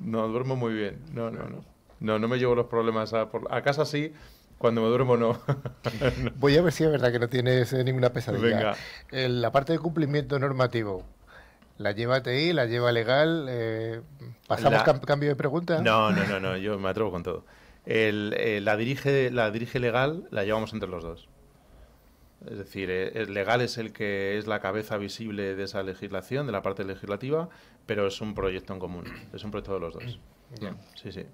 no duermo muy bien. No, no, no. No, no me llevo los problemas a, a casa sí, cuando me duermo no. Voy a ver si es verdad que no tienes eh, ninguna pesadilla. Venga. Eh, la parte de cumplimiento normativo, ¿La lleva TI? ¿La lleva legal? Eh, ¿Pasamos cambio de pregunta? No, no, no, no, yo me atrevo con todo. la, dirige, la dirige legal, la llevamos entre los dos. Es decir, el legal es el que es la cabeza visible de esa legislación, de la parte legislativa, pero es un proyecto en común, es un proyecto de los dos. Mm. Sí, sí.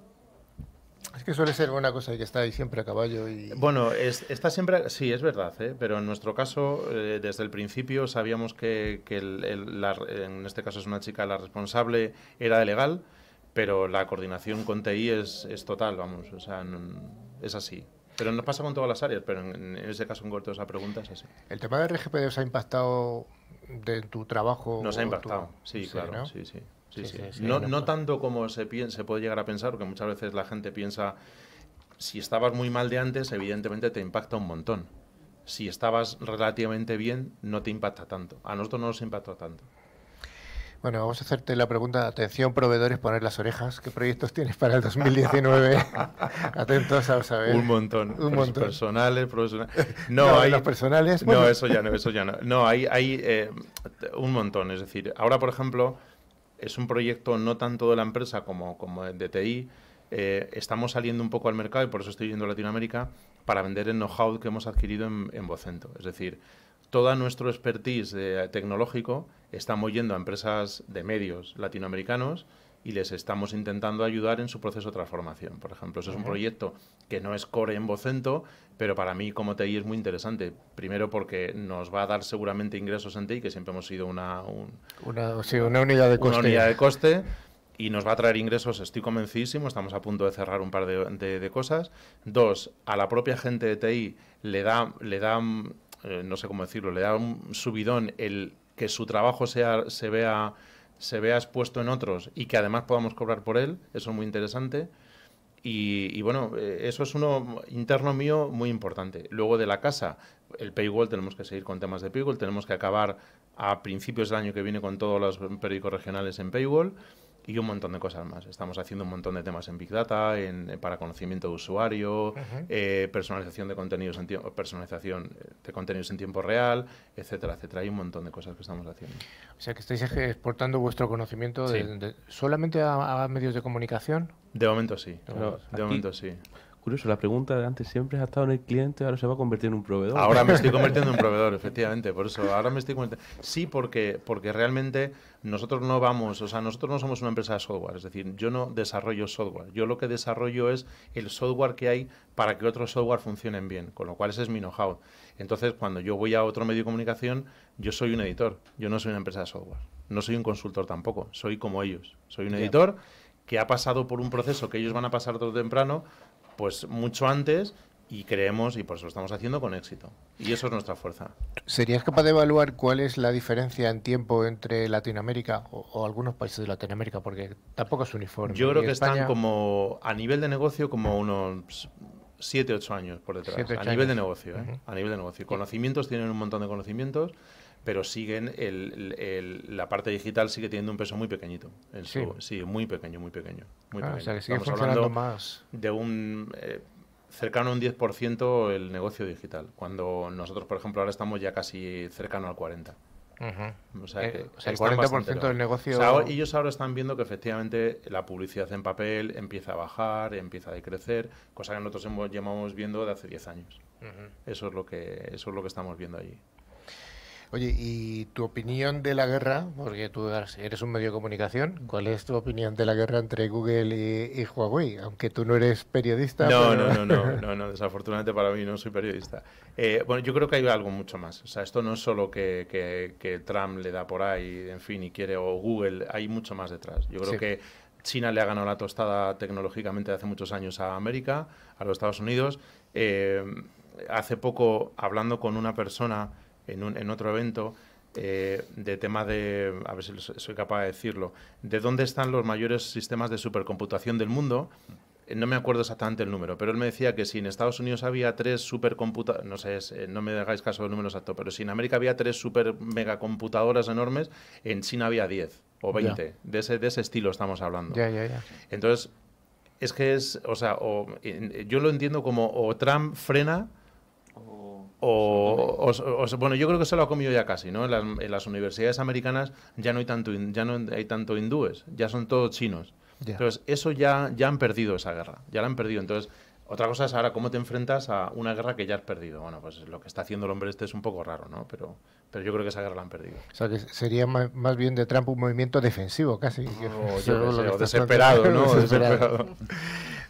Es que suele ser buena cosa que está ahí siempre a caballo. Y... Bueno, está siempre, sí, es verdad, ¿eh? pero en nuestro caso, eh, desde el principio sabíamos que, en este caso es una chica la responsable, era de legal, pero la coordinación con TI es, total, vamos, o sea, es así. Pero nos pasa con todas las áreas, pero en, este ese caso en corto esa pregunta es así. ¿El tema de RGPD os ha impactado de tu trabajo? Nos ha impactado, sí, claro, sí, sí no, no tanto como se, se puede llegar a pensar, porque muchas veces la gente piensa, si estabas muy mal de antes, evidentemente te impacta un montón. Si estabas relativamente bien, no te impacta tanto. A nosotros no nos impactó tanto. Bueno, vamos a hacerte la pregunta, atención proveedores, poner las orejas, ¿qué proyectos tienes para el 2019? Atentos a saber. Un montón. Un montón. Personales, No, hay... los personales. No, eso ya no, eso ya no. No, hay, hay eh, un montón. Es decir, ahora, por ejemplo, es un proyecto no tanto de la empresa como, de TI. Eh, estamos saliendo un poco al mercado y por eso estoy yendo a Latinoamérica para vender el know-how que hemos adquirido en, Bocento. Es decir, todo nuestro expertise eh, tecnológico estamos yendo a empresas de medios latinoamericanos y les estamos intentando ayudar en su proceso de transformación. Por ejemplo, eso es un proyecto que no es core en Vocento, pero para mí como TI es muy interesante. Primero porque nos va a dar seguramente ingresos en TI, que siempre hemos sido una, una, unidad de coste. Una unidad de coste y nos va a traer ingresos, estoy convencidísimo, estamos a punto de cerrar un par de, de, cosas. Dos, a la propia gente de TI le da, le da eh, no sé cómo decirlo, le da un subidón el que su trabajo sea, se vea se vea expuesto en otros y que además podamos cobrar por él, eso es muy interesante. Y, bueno, eh, eso es uno interno mío muy importante. Luego de la casa, el paywall, tenemos que seguir con temas de paywall, tenemos que acabar a principios del año que viene con todos los periódicos regionales en paywall y un montón de cosas más. Estamos haciendo un montón de temas en Big Data, en, eh, para conocimiento de usuario, eh, personalización, de contenidos en personalización eh, de contenidos en tiempo real, etcétera, etcétera. Hay un montón de cosas que estamos haciendo. O sea, que estáis exportando vuestro conocimiento solamente a, medios de comunicación. De momento sí, de momento sí. Curioso, la pregunta de antes siempre ha estado en el cliente, ahora se va a convertir en un proveedor. Ahora me estoy convirtiendo en un proveedor, efectivamente, por eso ahora me estoy convirtiendo. Sí, porque, porque realmente nosotros no vamos, o sea, nosotros no somos una empresa de software, es decir, yo no desarrollo software, yo lo que desarrollo es el software que hay para que otros software funcionen bien, con lo cual ese es mi know-how. Entonces, cuando yo voy a otro medio de comunicación, yo soy un editor, yo no soy una empresa de software, no soy un consultor tampoco, soy como ellos, soy un editor que ha pasado por un proceso que ellos van a pasar todo temprano, pues mucho antes y creemos, y por eso lo estamos haciendo con éxito. Y eso es nuestra fuerza. ¿Serías capaz de evaluar cuál es la diferencia en tiempo entre Latinoamérica o, algunos países de Latinoamérica? Porque tampoco es uniforme. Yo creo que están como, a nivel de negocio, como unos 7, 8 años por detrás. ¿eh? a nivel de negocio, A nivel de negocio. Conocimientos, tienen un montón de conocimientos pero siguen la parte digital sigue teniendo un peso muy pequeñito. sí. sí. muy pequeño, muy pequeño. Ah, o sea que sigue Estamos hablando más. de un eh, cercano a un 10% el negocio digital, cuando nosotros, por ejemplo, ahora estamos ya casi cercano al 40%. Eh, o sea, el 40% del negocio. O ellos ahora están viendo que efectivamente la publicidad en papel empieza a bajar, empieza a decrecer, cosa que nosotros hemos, llevamos viendo de hace 10 años. Eso es lo que eso es lo que estamos viendo allí. Oye, ¿y tu opinión de la guerra? Porque tú eres un medio de comunicación. ¿Cuál es tu opinión de la guerra entre Google y, Huawei? Aunque tú no eres periodista. No, no, no, no, no, desafortunadamente para mí no soy periodista. Eh, bueno, yo creo que hay algo mucho más. O sea, esto no es solo que, Trump le da por ahí, en fin, y quiere, o Google, hay mucho más detrás. Yo creo que China le ha ganado la tostada tecnológicamente hace muchos años a América, a los Estados Unidos. Eh, hace poco, hablando con una persona en, en otro evento eh, de tema de, a ver si soy capaz de decirlo, de dónde están los mayores sistemas de supercomputación del mundo. Eh, no me acuerdo exactamente el número, pero él me decía que si en Estados Unidos había tres supercomputadoras, no sé, eh, no me hagáis caso del número exacto, pero si en América había tres super megacomputadoras enormes, en China había 10 o 20. De, ese, de ese estilo estamos hablando. Entonces, es que es, o sea, yo lo entiendo como o Trump frena o, bueno, yo creo que se lo ha comido ya casi, ¿no? En las, universidades americanas ya no hay tanto, ya no hay tanto hindúes, ya son todos chinos. Entonces, eso ya, ya han perdido esa guerra, ya la han perdido. Entonces, otra cosa es ahora cómo te enfrentas a una guerra que ya has perdido. Bueno, pues lo que está haciendo el hombre este es un poco raro, ¿no? Pero, pero yo creo que esa guerra la han perdido. O sea, que sería más, bien de Trump un movimiento defensivo casi. Oh, desesperado, ¿no? desesperado.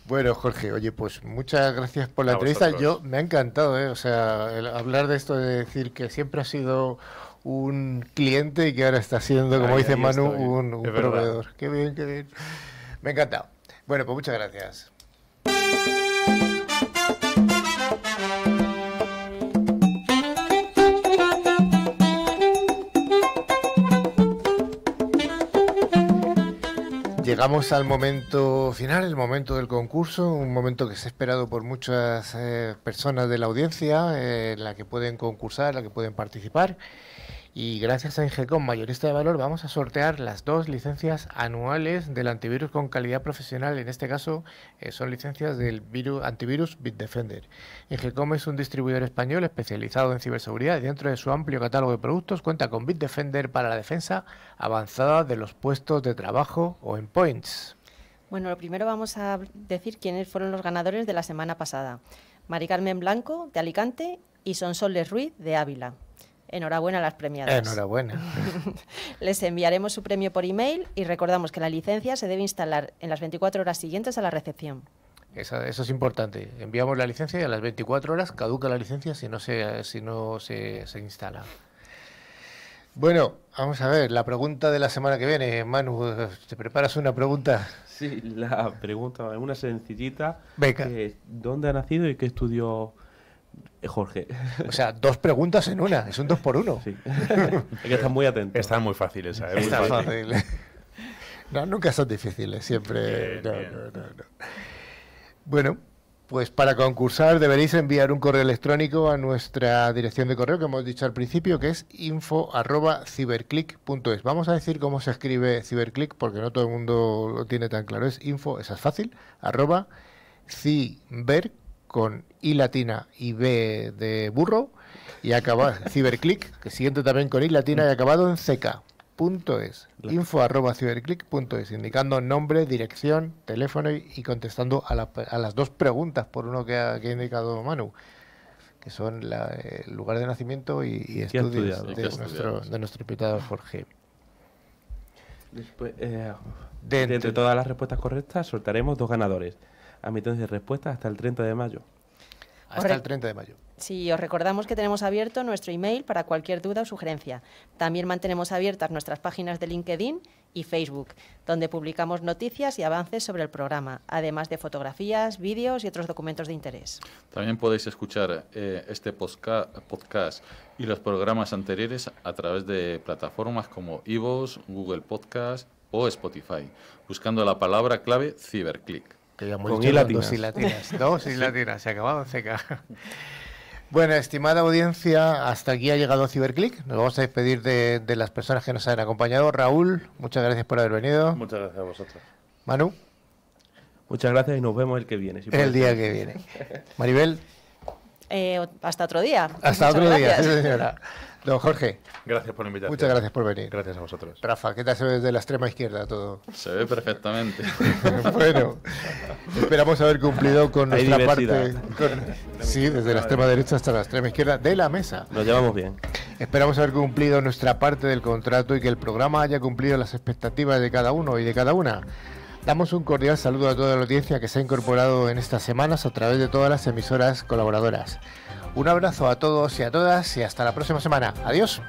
Bueno, Jorge, oye, pues muchas gracias por la entrevista. Yo me ha encantado, ¿eh? o sea, hablar de esto de decir que siempre ha sido un cliente y que ahora está siendo, como dice Manu, un, un proveedor. Qué bien, qué bien. Me ha encantado. Bueno, pues muchas gracias. llegamos al momento final, el momento del concurso, un momento que se ha esperado por muchas eh, personas de la audiencia, eh, en la que pueden concursar, en la que pueden participar. Y gracias a Ingecom Mayorista de Valor vamos a sortear las dos licencias anuales del antivirus con calidad profesional. En este caso eh, son licencias del virus, antivirus Bitdefender. Ingecom es un distribuidor español especializado en ciberseguridad y dentro de su amplio catálogo de productos cuenta con Bitdefender para la defensa avanzada de los puestos de trabajo o points. Bueno, lo primero vamos a decir quiénes fueron los ganadores de la semana pasada. Mari Carmen Blanco, de Alicante, y Sonsoles Ruiz, de Ávila. Enhorabuena a las premiadas. Enhorabuena. Les enviaremos su premio por email y recordamos que la licencia se debe instalar en las 24 horas siguientes a la recepción. eso es importante. Enviamos la licencia y a las 24 horas caduca la licencia si no se, si no se, instala. Bueno, vamos a ver, la pregunta de la semana que viene. Manu, ¿te preparas una pregunta? Sí, la pregunta, una sencillita. Eh, ¿Dónde ha nacido y qué estudió eh, Jorge. O sea, dos preguntas en una, es un dos por uno. Sí. Hay que estar muy atento. Están muy fáciles, esa. ¿eh? Está fácil. No, nunca son difíciles, siempre. bueno, pues para concursar deberéis enviar un correo electrónico a nuestra dirección de correo que hemos dicho al principio, que es info@ciberclick.es. Vamos a decir cómo se escribe ciberclick porque no todo el mundo lo tiene tan claro. Es info, esa es fácil. arroba ciberclick con I latina y B de burro y acaba ciberclick, que siguiente también con I latina y acabado en CK. Punto info arroba es indicando nombre, dirección, teléfono y contestando a, las dos preguntas por uno que ha, indicado Manu, que son el lugar de nacimiento y, estudios de, nuestro, invitado Jorge. Después, eh, de todas las respuestas correctas, soltaremos dos ganadores admitencia de respuestas hasta el 30 de mayo. Hasta el 30 de mayo. Sí, os recordamos que tenemos abierto nuestro email para cualquier duda o sugerencia. También mantenemos abiertas nuestras páginas de LinkedIn y Facebook, donde publicamos noticias y avances sobre el programa, además de fotografías, vídeos y otros documentos de interés. También podéis escuchar eh, este podcast y los programas anteriores a través de plataformas como Ivos, Google Podcast o Spotify, buscando la palabra clave Ciberclick dos y latinas. se acababa seca. Bueno, estimada audiencia, hasta aquí ha llegado Ciberclick. Nos vamos a despedir de, las personas que nos han acompañado. Raúl, muchas gracias por haber venido. Muchas gracias a vosotros. Manu. Muchas gracias y nos vemos el que viene. el día que viene. Maribel. Eh, hasta otro día. Hasta otro día, señora. Don Jorge. Gracias por Muchas gracias por venir. Gracias a vosotros. Rafa, ¿qué tal se ve desde la extrema izquierda todo? Se ve perfectamente. bueno, esperamos haber cumplido con nuestra parte. sí, desde la extrema derecha hasta la extrema izquierda de la mesa. Nos llevamos bien. Esperamos haber cumplido nuestra parte del contrato y que el programa haya cumplido las expectativas de cada uno y de cada una. Damos un cordial saludo a toda la audiencia que se ha incorporado en estas semanas a través de todas las emisoras colaboradoras. Un abrazo a todos y a todas y hasta la próxima semana. Adiós.